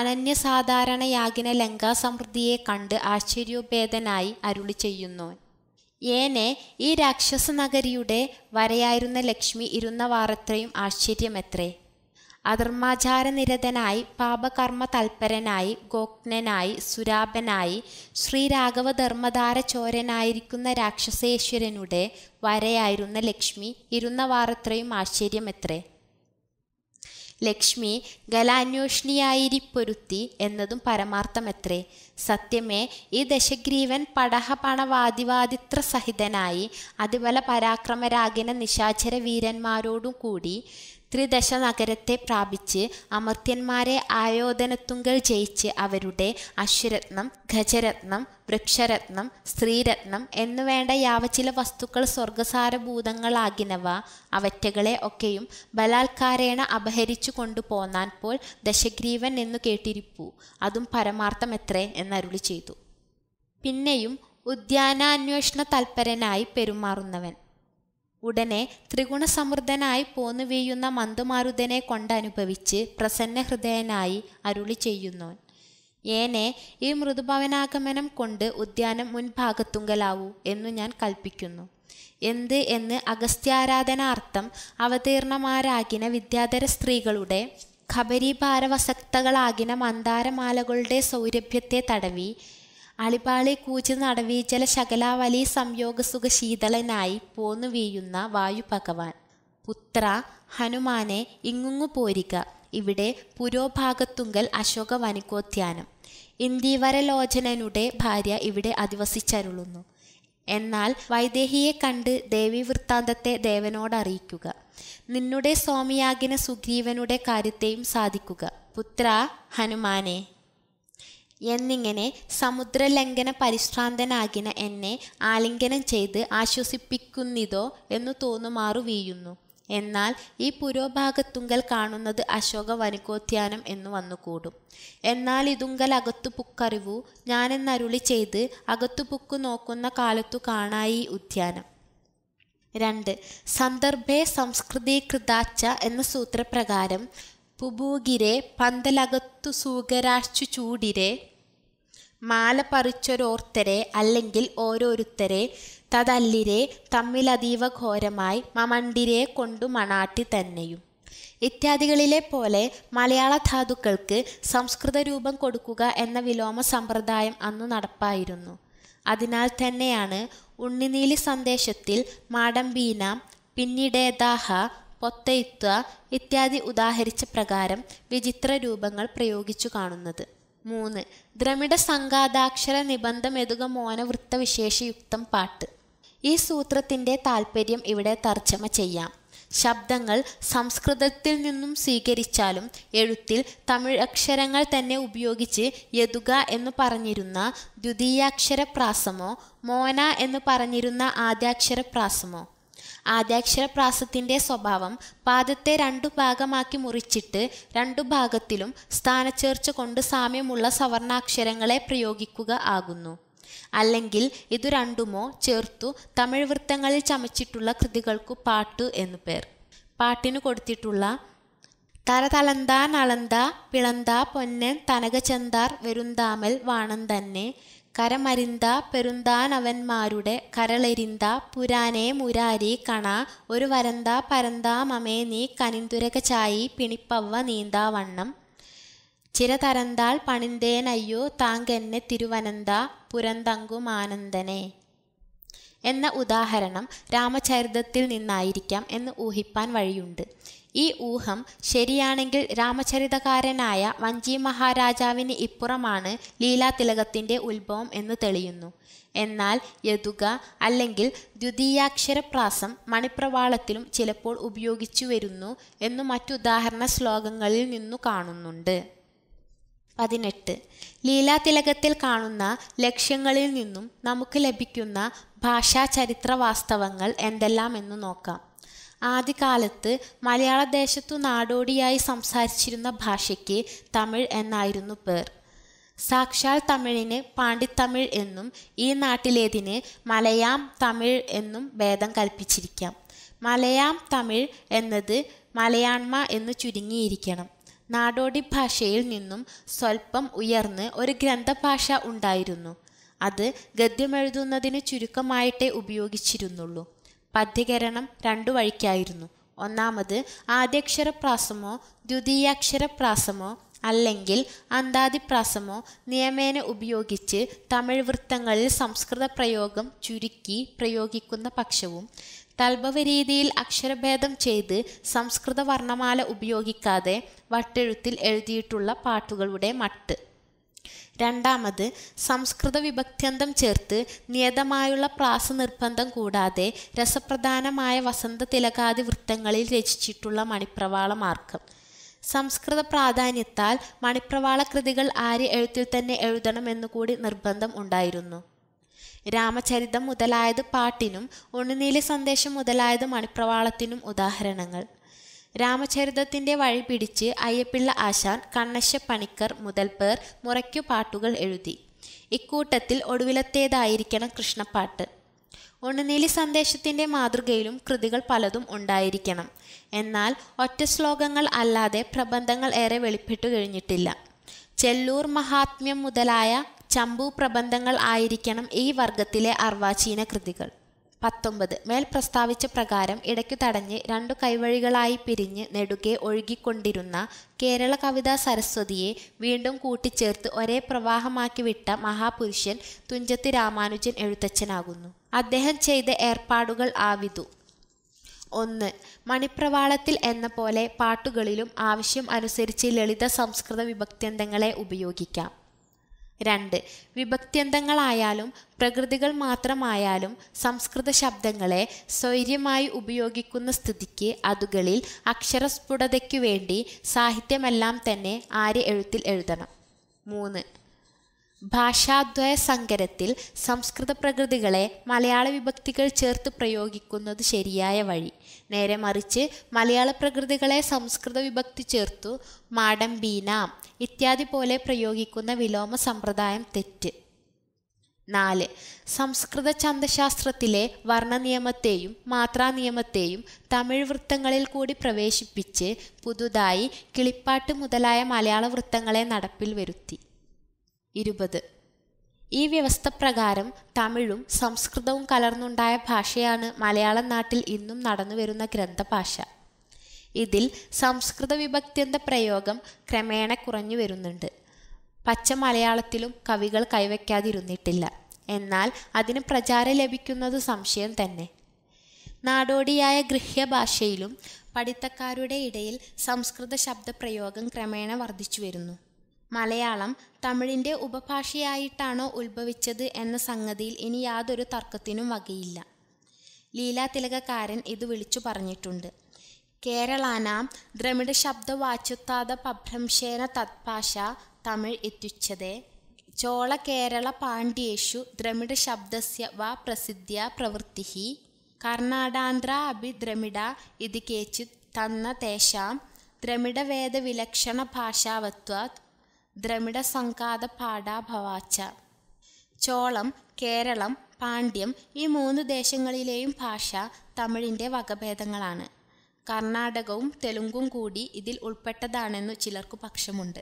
അനന്യസാധാരണയാകിന ലങ്കാസമൃദ്ധിയെ കണ്ട് ആശ്ചര്യോപേതനായി അരുളി ചെയ്യുന്നു ഏനെ ഈ രാക്ഷസ നഗരിയുടെ വരയായിരുന്ന ലക്ഷ്മി ഇരുന്ന ആശ്ചര്യം ആശ്ചര്യമെത്രേ അധർമാചാരനിരതനായി പാപകർമ്മ തൽപരനായി ഗോക്നനായി സുരാപനായി ശ്രീരാഘവധർമ്മധാര ചോരനായിരിക്കുന്ന രാക്ഷസേശ്വരനുടെ വരയായിരുന്ന ലക്ഷ്മി ഇരുന്ന ആശ്ചര്യം ആശ്ചര്യമെത്രേ ലക്ഷ്മി ഗലാന്വേഷണിയായിരിപ്പൊരുത്തി എന്നതും പരമാർത്ഥമെത്രേ സത്യമേ ഈ ദശഗ്രീവൻ പടഹപണവാദിവാദിത്ര സഹിതനായി അതുപോലെ പരാക്രമരാഗിന നിശാചര വീരന്മാരോടും കൂടി ത്രിദശ നഗരത്തെ പ്രാപിച്ച് അമർത്യന്മാരെ ആയോധനത്തുങ്കൽ ജയിച്ച് അവരുടെ അശ്വരത്നം ഖജരത്നം വൃക്ഷരത്നം സ്ത്രീരത്നം എന്നുവേണ്ട യാവചില വസ്തുക്കൾ സ്വർഗസാരഭൂതങ്ങളാകിനവ അവറ്റകളെ ഒക്കെയും ബലാത്കാരേണ അപഹരിച്ചു കൊണ്ടുപോന്നാൻ പോൽ ദശഗ്രീവൻ എന്നു കേട്ടിരിപ്പു അതും എത്രേ എന്നരുളി ചെയ്തു പിന്നെയും ഉദ്യാനാന്വേഷണ തൽപരനായി പെരുമാറുന്നവൻ ഉടനെ ത്രിഗുണസമൃദ്ധനായി പോന്നു വീഴുന്ന മന്ദമാരുതനെ കൊണ്ടനുഭവിച്ച് പ്രസന്നഹൃദയനായി അരുളി ചെയ്യുന്നു ഏനെ ഈ മൃദുഭവനാഗമനം കൊണ്ട് ഉദ്യാനം മുൻഭാഗത്തുങ്കലാവൂ എന്നു ഞാൻ കൽപ്പിക്കുന്നു എന്ത് എന്ന് അഗസ്ത്യാരാധനാർത്ഥം അവതീർണമാരാകിന വിദ്യാധര സ്ത്രീകളുടെ ഖബരീഭാരവസക്തകളാകിന മന്ദാരമാലകളുടെ സൗരഭ്യത്തെ തടവി അളിപാളി കൂച്ചു നടവി ചില ശകലാവലി സംയോഗസുഖ ശീതളനായി പോന്നു വീഴുന്ന വായു ഭഗവാൻ പുത്ര ഹനുമാനെ ഇങ്ങുങ്ങു പോരിക ഇവിടെ പുരോഭാഗത്തുങ്കൽ അശോക വനിക്കോദ്യാനം ഇന്ദീവരലോചനനുടെ ഭാര്യ ഇവിടെ അധിവസിച്ചരുളുന്നു എന്നാൽ വൈദേഹിയെ കണ്ട് ദേവി വൃത്താന്തത്തെ ദേവനോടറിയിക്കുക നിന്നുടെ സ്വാമിയാകിന സുഗ്രീവനുടെ കാര്യത്തെയും സാധിക്കുക പുത്ര ഹനുമാനെ എന്നിങ്ങനെ സമുദ്രലംഘന പരിശ്രാന്തനാകിന എന്നെ ആലിംഗനം ചെയ്ത് ആശ്വസിപ്പിക്കുന്നിതോ എന്നു തോന്നുമാറു വീയുന്നു എന്നാൽ ഈ പുരോഭാഗത്തുങ്കൽ കാണുന്നത് അശോക വനികോദ്യാനം എന്നു വന്നുകൂടും എന്നാൽ ഇതുങ്കൽ അകത്തു പുക്കറിവു ഞാനെന്നരുളി ചെയ്ത് അകത്തു പുക്കു നോക്കുന്ന കാലത്തു കാണായി ഉദ്യാനം രണ്ട് സന്ദർഭേ സംസ്കൃതി കൃതാച്ച എന്ന സൂത്രപ്രകാരം പുബൂഗിരെ പന്തലകത്തു സൂകരാശു ചൂടിരെ മാല പറിച്ചൊരോർത്തരെ അല്ലെങ്കിൽ ഓരോരുത്തരെ തതല്ലിരെ തമ്മിലതീവ ഘോരമായി മമണ്ടിരെ കൊണ്ടു മണാട്ടി തന്നെയും ഇത്യാദികളിലെ പോലെ മലയാള ധാതുക്കൾക്ക് സംസ്കൃത രൂപം കൊടുക്കുക എന്ന വിലോമ സമ്പ്രദായം അന്നു നടപ്പായിരുന്നു അതിനാൽ തന്നെയാണ് ഉണ്ണിനീലി സന്ദേശത്തിൽ മാടമ്പീന പിന്നിടേദാഹ പൊത്തയിത്തുക ഇത്യാദി ഉദാഹരിച്ച പ്രകാരം വിചിത്ര രൂപങ്ങൾ പ്രയോഗിച്ചു കാണുന്നത് മൂന്ന് ദ്രമിഡ സംഘാതാക്ഷര നിബന്ധം എതുക മോന വൃത്തവിശേഷയുക്തം പാട്ട് ഈ സൂത്രത്തിൻ്റെ താൽപ്പര്യം ഇവിടെ തർജ്ജമ ചെയ്യാം ശബ്ദങ്ങൾ സംസ്കൃതത്തിൽ നിന്നും സ്വീകരിച്ചാലും എഴുത്തിൽ തമിഴ് അക്ഷരങ്ങൾ തന്നെ ഉപയോഗിച്ച് യതുക എന്ന് പറഞ്ഞിരുന്ന ദ്വിതീയാക്ഷരപ്രാസമോ മോന എന്ന് പറഞ്ഞിരുന്ന ആദ്യാക്ഷരപ്രാസമോ ആദ്യാക്ഷരപ്രാസത്തിന്റെ സ്വഭാവം പാദത്തെ രണ്ടു ഭാഗമാക്കി മുറിച്ചിട്ട് രണ്ടു ഭാഗത്തിലും സ്ഥാനചേർച്ച കൊണ്ട് സാമ്യമുള്ള സവർണാക്ഷരങ്ങളെ പ്രയോഗിക്കുക ആകുന്നു അല്ലെങ്കിൽ ഇതു രണ്ടുമോ ചേർത്തു തമിഴ് വൃത്തങ്ങളിൽ ചമച്ചിട്ടുള്ള കൃതികൾക്കു പാട്ട് എന്നു പേർ പാട്ടിനു കൊടുത്തിട്ടുള്ള തരതലന്ത നളന്ത പിളന്ത പൊന്നൻ തനകചന്താർ വരുന്താമൽ വാണൻ തന്നെ കരമരിന്ത പെരുന്താനവന്മാരുടെ കരളെരിന്ത പുരാനേ മുരാരി കണ ഒരു വരന്ത പരന്താ മമേ നീ കനിന്തുരക ചായി പിണിപ്പവ്വ നീന്താവണ്ണം ചിരതരന്താൾ പണിന്തേനയ്യോ താങ്കെന്നെ തിരുവനന്ത പുരന്തങ്കുമാനന്ദനെ എന്ന ഉദാഹരണം രാമചരിതത്തിൽ നിന്നായിരിക്കാം എന്ന് ഊഹിപ്പാൻ വഴിയുണ്ട് ഈ ഊഹം ശരിയാണെങ്കിൽ രാമചരിതകാരനായ വഞ്ചി മഹാരാജാവിന് ഇപ്പുറമാണ് ലീലാതിലകത്തിൻ്റെ ഉത്ഭവം എന്ന് തെളിയുന്നു എന്നാൽ യതുക അല്ലെങ്കിൽ ദ്വിതീയാക്ഷരപ്രാസം മണിപ്രവാളത്തിലും ചിലപ്പോൾ ഉപയോഗിച്ചു വരുന്നു എന്നു മറ്റുദാഹരണ ശ്ലോകങ്ങളിൽ നിന്നു കാണുന്നുണ്ട് പതിനെട്ട് ലീലാതിലകത്തിൽ കാണുന്ന ലക്ഷ്യങ്ങളിൽ നിന്നും നമുക്ക് ലഭിക്കുന്ന ഭാഷാചരിത്ര വാസ്തവങ്ങൾ എന്തെല്ലാമെന്ന് നോക്കാം ആദ്യകാലത്ത് മലയാളദേശത്തു നാടോടിയായി സംസാരിച്ചിരുന്ന ഭാഷയ്ക്ക് തമിഴ് എന്നായിരുന്നു പേർ സാക്ഷാൽ തമിഴിന് പാണ്ഡിത്തമിഴ് എന്നും ഈ നാട്ടിലേതിന് മലയാം തമിഴ് എന്നും ഭേദം കൽപ്പിച്ചിരിക്കാം മലയാം തമിഴ് എന്നത് മലയാൺമ എന്ന് ചുരുങ്ങിയിരിക്കണം നാടോടി ഭാഷയിൽ നിന്നും സ്വല്പം ഉയർന്ന് ഒരു ഗ്രന്ഥഭാഷ ഉണ്ടായിരുന്നു അത് ഗദ്യമെഴുതുന്നതിന് ചുരുക്കമായിട്ടേ ഉപയോഗിച്ചിരുന്നുള്ളൂ പദ്യകരണം രണ്ടു വഴിക്കായിരുന്നു ഒന്നാമത് ആദ്യക്ഷരപ്രാസമോ ദ്വിതീയാക്ഷരപ്രാസമോ അല്ലെങ്കിൽ അന്താതിപ്രാസമോ നിയമേന ഉപയോഗിച്ച് തമിഴ് വൃത്തങ്ങളിൽ സംസ്കൃത പ്രയോഗം ചുരുക്കി പ്രയോഗിക്കുന്ന പക്ഷവും തൽഭവ രീതിയിൽ അക്ഷരഭേദം ചെയ്ത് സംസ്കൃത വർണ്ണമാല ഉപയോഗിക്കാതെ വട്ടെഴുത്തിൽ എഴുതിയിട്ടുള്ള പാട്ടുകളുടെ മട്ട് രണ്ടാമത് സംസ്കൃത വിഭക്ത്യന്തം ചേർത്ത് നിയതമായുള്ള പ്രാസ നിർബന്ധം കൂടാതെ രസപ്രധാനമായ വസന്ത തിലകാതി വൃത്തങ്ങളിൽ രചിച്ചിട്ടുള്ള മണിപ്രവാള മാർഗം സംസ്കൃത പ്രാധാന്യത്താൽ മണിപ്രവാള കൃതികൾ ആര്യ എഴുത്തിൽ തന്നെ എഴുതണമെന്നുകൂടി നിർബന്ധം ഉണ്ടായിരുന്നു രാമചരിതം മുതലായത് പാട്ടിനും ഉണ്ണുനീലി സന്ദേശം മുതലായത് മണിപ്രവാളത്തിനും ഉദാഹരണങ്ങൾ രാമചരിതത്തിൻ്റെ വഴി പിടിച്ച് അയ്യപ്പിള്ള ആശാൻ പണിക്കർ മുതൽ പേർ മുറയ്ക്കു പാട്ടുകൾ എഴുതി ഇക്കൂട്ടത്തിൽ ഒടുവിലത്തേതായിരിക്കണം കൃഷ്ണപ്പാട്ട് ഉണനീലി സന്ദേശത്തിൻ്റെ മാതൃകയിലും കൃതികൾ പലതും ഉണ്ടായിരിക്കണം എന്നാൽ ഒറ്റ ശ്ലോകങ്ങൾ അല്ലാതെ പ്രബന്ധങ്ങൾ ഏറെ വെളിപ്പെട്ടു കഴിഞ്ഞിട്ടില്ല ചെല്ലൂർ മഹാത്മ്യം മുതലായ ചമ്പു പ്രബന്ധങ്ങൾ ആയിരിക്കണം ഈ വർഗത്തിലെ അർവാചീന കൃതികൾ പത്തൊമ്പത് മേൽ പ്രസ്താവിച്ച പ്രകാരം ഇടയ്ക്കു തടഞ്ഞ് രണ്ടു കൈവഴികളായി പിരിഞ്ഞ് നെടുകെ ഒഴുകിക്കൊണ്ടിരുന്ന കേരള കവിതാ സരസ്വതിയെ വീണ്ടും കൂട്ടിച്ചേർത്ത് ഒരേ പ്രവാഹമാക്കി വിട്ട മഹാപുരുഷൻ തുഞ്ചത്ത് രാമാനുജൻ എഴുത്തച്ഛനാകുന്നു അദ്ദേഹം ചെയ്ത ഏർപ്പാടുകൾ ആവിതു ഒന്ന് മണിപ്രവാളത്തിൽ എന്ന പോലെ പാട്ടുകളിലും ആവശ്യം അനുസരിച്ച് ലളിത സംസ്കൃത വിഭക്ത്യന്തങ്ങളെ ഉപയോഗിക്കാം രണ്ട് വിഭക്ത്യന്തങ്ങളായാലും പ്രകൃതികൾ മാത്രമായാലും സംസ്കൃത ശബ്ദങ്ങളെ സ്വൈര്യമായി ഉപയോഗിക്കുന്ന സ്ഥിതിക്ക് അതുകളിൽ അക്ഷരസ്ഫുടതയ്ക്കു വേണ്ടി സാഹിത്യമെല്ലാം തന്നെ ആര്യ എഴുത്തിൽ എഴുതണം മൂന്ന് ഭാഷാദ്വയ സങ്കരത്തിൽ സംസ്കൃത പ്രകൃതികളെ മലയാള വിഭക്തികൾ ചേർത്ത് പ്രയോഗിക്കുന്നത് ശരിയായ വഴി നേരെ മറിച്ച് മലയാള പ്രകൃതികളെ സംസ്കൃത വിഭക്തി ചേർത്തു മാടമ്പീനാം ഇത്യാദി പോലെ പ്രയോഗിക്കുന്ന വിലോമ സമ്പ്രദായം തെറ്റ് നാല് സംസ്കൃത ഛന്ദശാസ്ത്രത്തിലെ വർണ്ണനിയമത്തെയും മാത്രാനിയമത്തെയും തമിഴ് വൃത്തങ്ങളിൽ കൂടി പ്രവേശിപ്പിച്ച് പുതുതായി കിളിപ്പാട്ട് മുതലായ മലയാള വൃത്തങ്ങളെ നടപ്പിൽ വരുത്തി ഇരുപത് ഈ വ്യവസ്ഥ പ്രകാരം തമിഴും സംസ്കൃതവും കലർന്നുണ്ടായ ഭാഷയാണ് മലയാളം നാട്ടിൽ ഇന്നും നടന്നുവരുന്ന ഗ്രന്ഥഭാഷ ഇതിൽ സംസ്കൃത വിഭക്തി എന്ന പ്രയോഗം ക്രമേണ കുറഞ്ഞു വരുന്നുണ്ട് പച്ച മലയാളത്തിലും കവികൾ കൈവയ്ക്കാതിരുന്നിട്ടില്ല എന്നാൽ അതിന് പ്രചാരം ലഭിക്കുന്നത് സംശയം തന്നെ നാടോടിയായ ഗൃഹ്യഭാഷയിലും പഠിത്തക്കാരുടെ ഇടയിൽ സംസ്കൃത ശബ്ദപ്രയോഗം ക്രമേണ വർദ്ധിച്ചു വരുന്നു മലയാളം തമിഴിൻ്റെ ഉപഭാഷയായിട്ടാണോ ഉത്ഭവിച്ചത് എന്ന സംഗതിയിൽ ഇനി യാതൊരു തർക്കത്തിനും വകയില്ല ലീലാതിലകക്കാരൻ ഇത് വിളിച്ചു പറഞ്ഞിട്ടുണ്ട് കേരളാനാം ദ്രമിഡ ശബ്ദവാച്യുത്താത പഭ്രംശേന തത്ഭാഷ തമിഴ് എത്തിച്ചതേ ചോള കേരള പാണ്ഡ്യേഷു ദ്രമിഡ ശബ്ദസ്യ വാ പ്രസിദ്ധ്യ പ്രവൃത്തി കർണാടാന്ധ്ര അഭി ദ്രമിഡ ഇത് കേച്ചു തന്ന തേഷാം വിലക്ഷണ ഭാഷാവത്വാത് ദ്രമിഡ സംഘാത പാഠാഭവാച്ച ചോളം കേരളം പാണ്ഡ്യം ഈ മൂന്ന് ദേശങ്ങളിലെയും ഭാഷ തമിഴിൻ്റെ വകഭേദങ്ങളാണ് കർണാടകവും തെലുങ്കും കൂടി ഇതിൽ ഉൾപ്പെട്ടതാണെന്നു ചിലർക്കു പക്ഷമുണ്ട്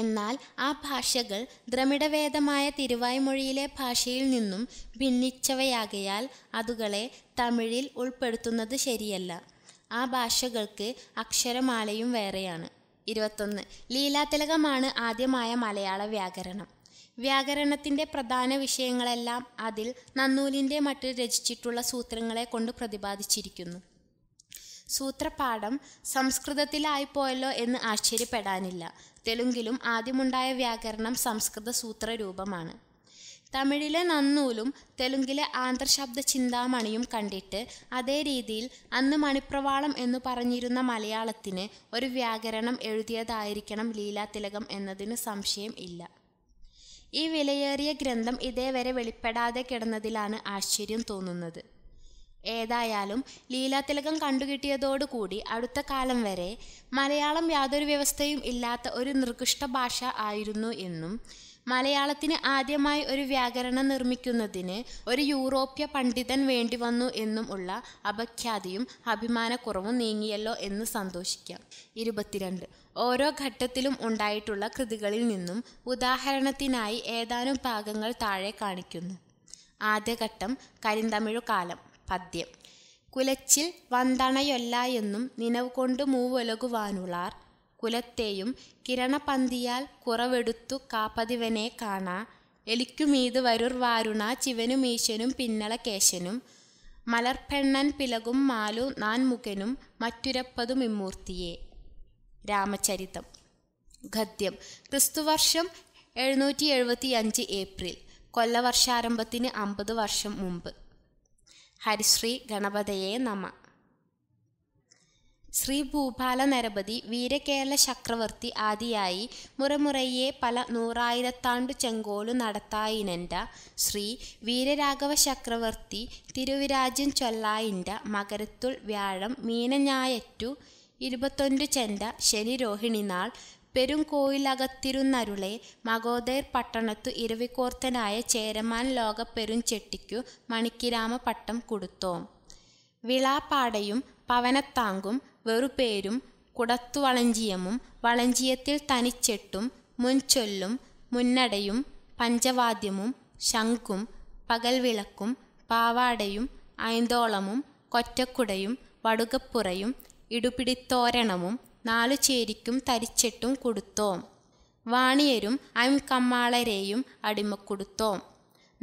എന്നാൽ ആ ഭാഷകൾ ദ്രമിഡവേദമായ തിരുവായ്മൊഴിയിലെ ഭാഷയിൽ നിന്നും ഭിന്നിച്ചവയാകയാൽ അതുകളെ തമിഴിൽ ഉൾപ്പെടുത്തുന്നത് ശരിയല്ല ആ ഭാഷകൾക്ക് അക്ഷരമാലയും വേറെയാണ് ഇരുപത്തൊന്ന് ലീലാതിലകമാണ് ആദ്യമായ മലയാള വ്യാകരണം വ്യാകരണത്തിൻ്റെ പ്രധാന വിഷയങ്ങളെല്ലാം അതിൽ നന്നൂലിൻ്റെ മട്ട് രചിച്ചിട്ടുള്ള സൂത്രങ്ങളെ കൊണ്ട് പ്രതിപാദിച്ചിരിക്കുന്നു സൂത്രപാഠം സംസ്കൃതത്തിലായിപ്പോയല്ലോ പോയല്ലോ എന്ന് ആശ്ചര്യപ്പെടാനില്ല തെലുങ്കിലും ആദ്യമുണ്ടായ വ്യാകരണം സംസ്കൃത സൂത്രരൂപമാണ് തമിഴിലെ നന്നൂലും തെലുങ്കിലെ ആന്തർശബ്ദ ചിന്താമണിയും കണ്ടിട്ട് അതേ രീതിയിൽ അന്ന് മണിപ്രവാളം എന്നു പറഞ്ഞിരുന്ന മലയാളത്തിന് ഒരു വ്യാകരണം എഴുതിയതായിരിക്കണം ലീലാതിലകം എന്നതിന് സംശയം ഇല്ല ഈ വിലയേറിയ ഗ്രന്ഥം ഇതേവരെ വെളിപ്പെടാതെ കിടന്നതിലാണ് ആശ്ചര്യം തോന്നുന്നത് ഏതായാലും ലീലാതിലകം കണ്ടുകിട്ടിയതോടുകൂടി അടുത്ത കാലം വരെ മലയാളം യാതൊരു വ്യവസ്ഥയും ഇല്ലാത്ത ഒരു നിർകൃഷ്ട ഭാഷ ആയിരുന്നു എന്നും മലയാളത്തിന് ആദ്യമായി ഒരു വ്യാകരണം നിർമ്മിക്കുന്നതിന് ഒരു യൂറോപ്യ പണ്ഡിതൻ വേണ്ടി വന്നു എന്നും ഉള്ള അപഖ്യാതിയും അഭിമാനക്കുറവും നീങ്ങിയല്ലോ എന്ന് സന്തോഷിക്കാം ഇരുപത്തിരണ്ട് ഓരോ ഘട്ടത്തിലും ഉണ്ടായിട്ടുള്ള കൃതികളിൽ നിന്നും ഉദാഹരണത്തിനായി ഏതാനും ഭാഗങ്ങൾ താഴെ കാണിക്കുന്നു ആദ്യഘട്ടം കരിന്തമിഴു കാലം പദ്യം കുലച്ചിൽ വന്തണയൊല്ല എന്നും കൊണ്ട് മൂവൊലകുവാനുളാർ കുലത്തെയും കിരണപന്തിയാൽ കുറവെടുത്തു കാപ്പതിവനെ കാണാ എലിക്കുമീത് വരുർ വാരുണ ചിവനുമീശനും പിന്നളകേശനും മലർപ്പെണ്ണൻ പിലകും മാലു നാൻ മുഖനും മറ്റുരപ്പതും ഇമ്മൂർത്തിയെ രാമചരിതം ഗദ്യം ക്രിസ്തുവർഷം എഴുന്നൂറ്റി എഴുപത്തി അഞ്ച് ഏപ്രിൽ കൊല്ലവർഷാരംഭത്തിന് അമ്പത് വർഷം മുമ്പ് ഹരിശ്രീ ഗണപതയെ നമ ശ്രീ ഭൂപാല നരപതി വീരകേരള ചക്രവർത്തി ആദിയായി മുറമുറയെ പല നൂറായിരത്താണ്ടു ചെങ്കോലു നടത്തായിനൻ്റെ ശ്രീ വീരരാഘവ ചക്രവർത്തി തിരുവിരാജ്യം ചൊല്ലായിൻ്റെ മകരത്തുൾ വ്യാഴം മീനഞ്ഞായറ്റു ഇരുപത്തൊൻപത് ചെൻ്റ ശനി രോഹിണിനാൾ പെരുംകോയിലകത്തിരുന്നരുളെ മഗോദയർ പട്ടണത്തു ഇരവിക്കോർത്തനായ ചേരമാൻ ലോക പെരുംചെട്ടിക്കു മണിക്കിരാമ പട്ടം കൊടുത്തോം വിളാപ്പാടയും പവനത്താങ്കും വെറുപേരും കുടത്തുവളഞ്ചിയമും വളഞ്ചിയത്തിൽ തനിച്ചെട്ടും മുൻചൊല്ലും മുന്നടയും പഞ്ചവാദ്യമും ശംഖും പകൽവിളക്കും പാവാടയും ഐന്തോളമും കൊറ്റക്കുടയും വടുകപ്പുറയും ഇടുപിടിത്തോരണവും നാലു ചേരിക്കും തരിച്ചെട്ടും കൊടുത്തോം വാണിയരും അംകമ്മാളരെയും അടിമക്കൊടുത്തോം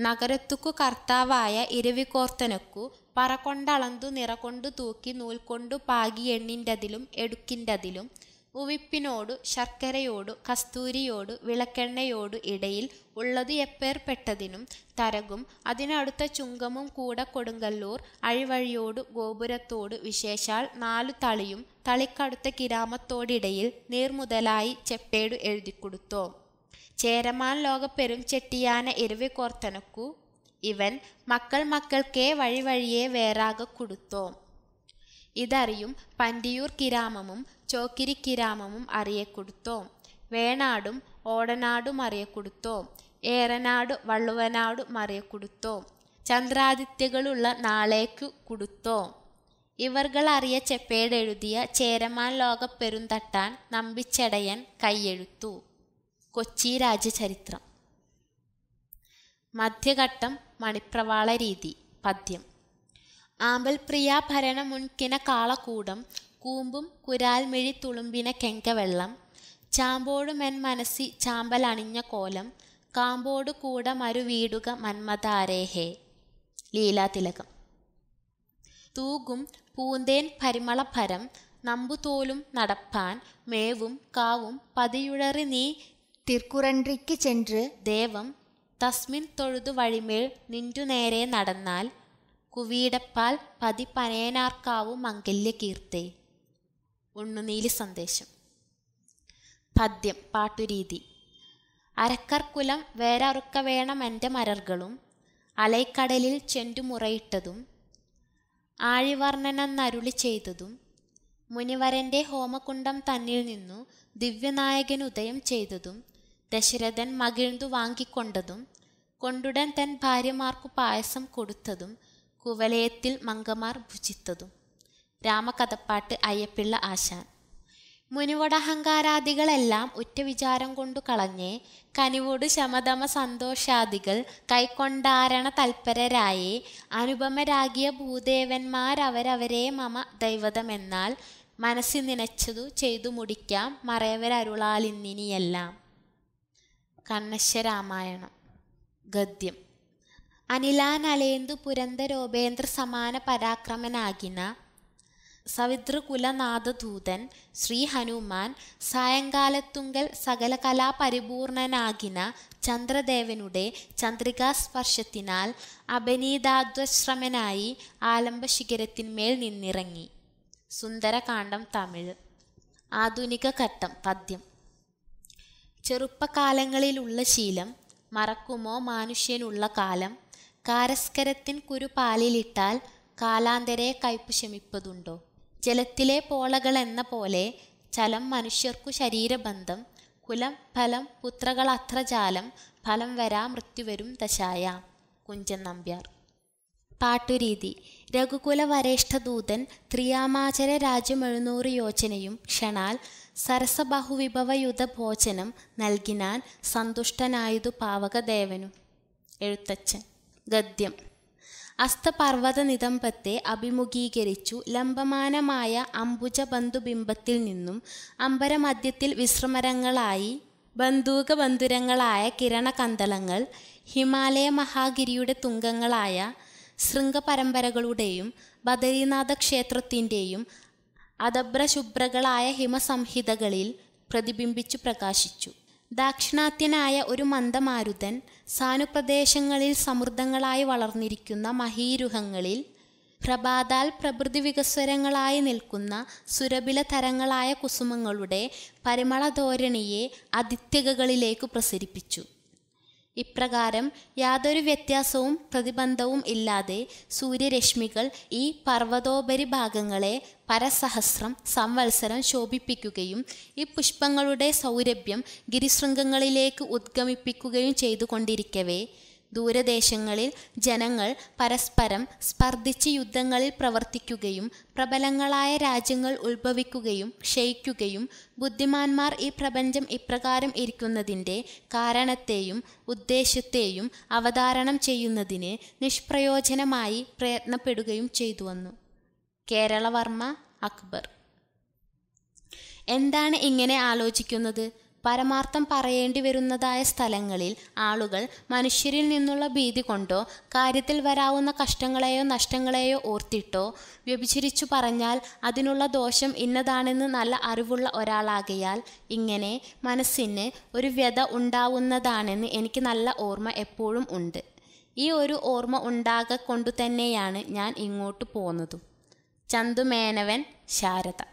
നഗരത്തുക്കു കർത്താവായ ഇരവികോർത്തനക്കു പറ നിറ നിറകൊണ്ടു തൂക്കി നൂൽക്കൊണ്ടു പാകി എണ്ണിൻ്റതിലും അതിലും ഉവിപ്പിനോടു ശർക്കരയോടു കസ്തൂരിയോടു വിളക്കെണ്ണയോടു ഇടയിൽ ഉള്ളത് എപ്പേർപ്പെട്ടതിനും തരകും അതിനടുത്ത ചുങ്കമും കൂടെ കൊടുങ്കല്ലൂർ അഴിവഴിയോടു ഗോപുരത്തോട് വിശേഷാൽ നാലു തളിയും തളിക്കടുത്ത കിരാമത്തോടിടയിൽ നീർമുതലായി ചെപ്പേടു എഴുതിക്കൊടുത്തു ചേരമാൻ ലോകപ്പെരും ചെട്ടിയാന ഇരവി കോർത്തനക്കു ഇവൻ മക്കൾ മക്കൾക്കേ വഴിവഴിയെ വേറാകെ കൊടുത്തോം ഇതറിയും പണ്ടിയൂർ കിരാമമും ചോക്കിരി കിരാമമും കൊടുത്തോം വേണാടും ഓടനാടും അറിയക്കൊടുത്തോം ഏറനാട് വള്ളുവനാടും കൊടുത്തോം ചന്ദ്രാദിത്യകളുള്ള നാളേക്കു കൊടുത്തോം ഇവർകൾ അറിയ ചെപ്പേടെഴുതിയ ചേരമാൻ പെരുന്തട്ടാൻ നമ്പിച്ചടയൻ കൈയെഴുത്തു കൊച്ചി രാജചരിത്രം മധ്യഘട്ടം മണിപ്രവാള രീതി പദ്യം ആമ്പൽപ്രിയ ഭരണ മുൻകിന കാളക്കൂടം കൂമ്പും കുരാൽമിഴി തുളുമ്പിന കെങ്കവെള്ളം ചാമ്പോടുമെൻ മനസ്സി ചാമ്പൽ അണിഞ്ഞ കോലം കാമ്പോട് കൂട മരുവീടുക മന്മതാരേഹേ ലീലാതിലകം തൂകും പൂന്തേൻ പരിമളഭരം നമ്പുതോലും നടപ്പാൻ മേവും കാവും പതിയുഴറി നീ തിർക്കുറൻട്രിക്ക് ചെന്ന് ദേവം തസ്മിൻ തൊഴുതു വഴിമേൽ നിന്റു നേരെ നടന്നാൽ കുവീടപ്പാൽ പതി മംഗല്യ മംഗല്യകീർത്തെ ഉണ്ണുനീലി സന്ദേശം പദ്യം പാട്ടുരീതി അരക്കർക്കുലം വേററുക്ക വേണം എൻ്റെ മരർകളും അലൈക്കടലിൽ ചെണ്ടുമുറയിട്ടതും ആഴിവർണ്ണനെന്നരുളി ചെയ്തതും മുനിവരൻ്റെ ഹോമകുണ്ടം തന്നിൽ നിന്നു ദിവ്യനായകൻ ഉദയം ചെയ്തതും ദശരഥൻ മകിഴ്ന്നു വാങ്ങിക്കൊണ്ടതും കൊണ്ടുടൻ തൻ ഭാര്യമാർക്കു പായസം കൊടുത്തതും കുവലയത്തിൽ മങ്കമാർ ഭുജിത്തതും രാമകഥപ്പാട്ട് അയ്യപ്പിള്ള ആശാൻ മുനിവടഹങ്കാരാദികളെല്ലാം ഉറ്റ വിചാരം കൊണ്ടു കളഞ്ഞേ കനിവോട് ശമതമ സന്തോഷാദികൾ കൈക്കൊണ്ടാരണ തൽപരരായേ അനുപമരാകിയ ഭൂദേവന്മാരവരവരെ മമ ദൈവതമെന്നാൽ മനസ്സിൽ നനച്ചതു ചെയ്തു മുടിക്കാം മറയവരരുളാലിന്നിനിയെല്ലാം കണ്ണശ്വരാമായണം ഗദ്യം അനിലാനലേന്ദു പുരന്തരോപേന്ദ്ര സമാന പരാക്രമനാകിന സവിതൃകുലനാഥദൂതൻ ശ്രീ ഹനുമാൻ സായങ്കാലത്തുങ്കൽ സകല കലാപരിപൂർണനാകിന ചന്ദ്രദേവനുടെ ചന്ദ്രികാസ്പർശത്തിനാൽ അപനീതാദ്വശ്രമനായി ആലംബശിഖരത്തിന്മേൽ നിന്നിറങ്ങി സുന്ദരകാന്ഡം തമിഴ് ആധുനിക ഘട്ടം പദ്യം ചെറുപ്പകാലങ്ങളിലുള്ള ശീലം മറക്കുമോ മാനുഷ്യനുള്ള കാലം കാരസ്കരത്തിൻ കുരു പാലിലിട്ടാൽ കാലാന്തരെ കയ്പ് ശമിപ്പതുണ്ടോ ജലത്തിലെ പോളകൾ എന്ന പോലെ ചലം മനുഷ്യർക്കു ശരീരബന്ധം കുലം ഫലം പുത്രകൾ അത്ര ജാലം ഫലം വരാ മൃത്യുവരും ദശായ കുഞ്ചൻ നമ്പ്യാർ പാട്ടുരീതി രഘുകുല വരേഷ്ഠദൂതൻ ത്രിയാമാചര രാജ്യം എഴുന്നൂറ് യോജനയും ക്ഷണാൽ സരസബാഹുവിഭവയുത ഭോജനം നൽകിനാൻ സന്തുഷ്ടനായതു പാവകദേവനു എഴുത്തച്ഛൻ ഗദ്യം അസ്തപർവ്വത നിതംബത്തെ അഭിമുഖീകരിച്ചു ലംബമാനമായ അംബുജബന്ധുബിംബത്തിൽ നിന്നും അമ്പരമധ്യത്തിൽ വിശ്രമരങ്ങളായി ബന്ധൂക ബന്ധുരങ്ങളായ കിരണകന്തളങ്ങൾ ഹിമാലയ മഹാഗിരിയുടെ തുങ്കങ്ങളായ ശൃംഗപരമ്പരകളുടെയും ബദരീനാഥ ക്ഷേത്രത്തിൻ്റെയും അതഭ്രശുഭ്രകളായ ഹിമസംഹിതകളിൽ പ്രതിബിംബിച്ചു പ്രകാശിച്ചു ദാക്ഷിണാത്യനായ ഒരു മന്ദമാരുതൻ സാനുപ്രദേശങ്ങളിൽ സമൃദ്ധങ്ങളായി വളർന്നിരിക്കുന്ന മഹീരുഹങ്ങളിൽ പ്രഭാതാൽ പ്രകൃതി വികസ്വരങ്ങളായി നിൽക്കുന്ന സുരബില തരങ്ങളായ കുസുമങ്ങളുടെ പരിമള ധോരണിയെ പ്രസരിപ്പിച്ചു ഇപ്രകാരം യാതൊരു വ്യത്യാസവും പ്രതിബന്ധവും ഇല്ലാതെ സൂര്യരശ്മികൾ ഈ പർവ്വതോപരിഭാഗങ്ങളെ പരസഹസ്രം സംവത്സരം ശോഭിപ്പിക്കുകയും ഈ പുഷ്പങ്ങളുടെ സൗരഭ്യം ഗിരിശൃംഗങ്ങളിലേക്ക് ഉദ്ഗമിപ്പിക്കുകയും ചെയ്തുകൊണ്ടിരിക്കവേ ദൂരദേശങ്ങളിൽ ജനങ്ങൾ പരസ്പരം സ്പർദ്ധിച്ച് യുദ്ധങ്ങളിൽ പ്രവർത്തിക്കുകയും പ്രബലങ്ങളായ രാജ്യങ്ങൾ ഉത്ഭവിക്കുകയും ക്ഷയിക്കുകയും ബുദ്ധിമാന്മാർ ഈ പ്രപഞ്ചം ഇപ്രകാരം ഇരിക്കുന്നതിൻ്റെ കാരണത്തെയും ഉദ്ദേശത്തെയും അവതാരണം ചെയ്യുന്നതിന് നിഷ്പ്രയോജനമായി പ്രയത്നപ്പെടുകയും ചെയ്തു വന്നു കേരളവർമ്മ അക്ബർ എന്താണ് ഇങ്ങനെ ആലോചിക്കുന്നത് പരമാർത്ഥം പറയേണ്ടി വരുന്നതായ സ്ഥലങ്ങളിൽ ആളുകൾ മനുഷ്യരിൽ നിന്നുള്ള ഭീതി കൊണ്ടോ കാര്യത്തിൽ വരാവുന്ന കഷ്ടങ്ങളെയോ നഷ്ടങ്ങളെയോ ഓർത്തിട്ടോ വ്യഭിചരിച്ചു പറഞ്ഞാൽ അതിനുള്ള ദോഷം ഇന്നതാണെന്ന് നല്ല അറിവുള്ള ഒരാളാകയാൽ ഇങ്ങനെ മനസ്സിന് ഒരു വ്യത ഉണ്ടാവുന്നതാണെന്ന് എനിക്ക് നല്ല ഓർമ്മ എപ്പോഴും ഉണ്ട് ഈ ഒരു ഓർമ്മ ഉണ്ടാകൊണ്ടു തന്നെയാണ് ഞാൻ ഇങ്ങോട്ട് പോന്നതും ചന്തുമേനവൻ ശാരദ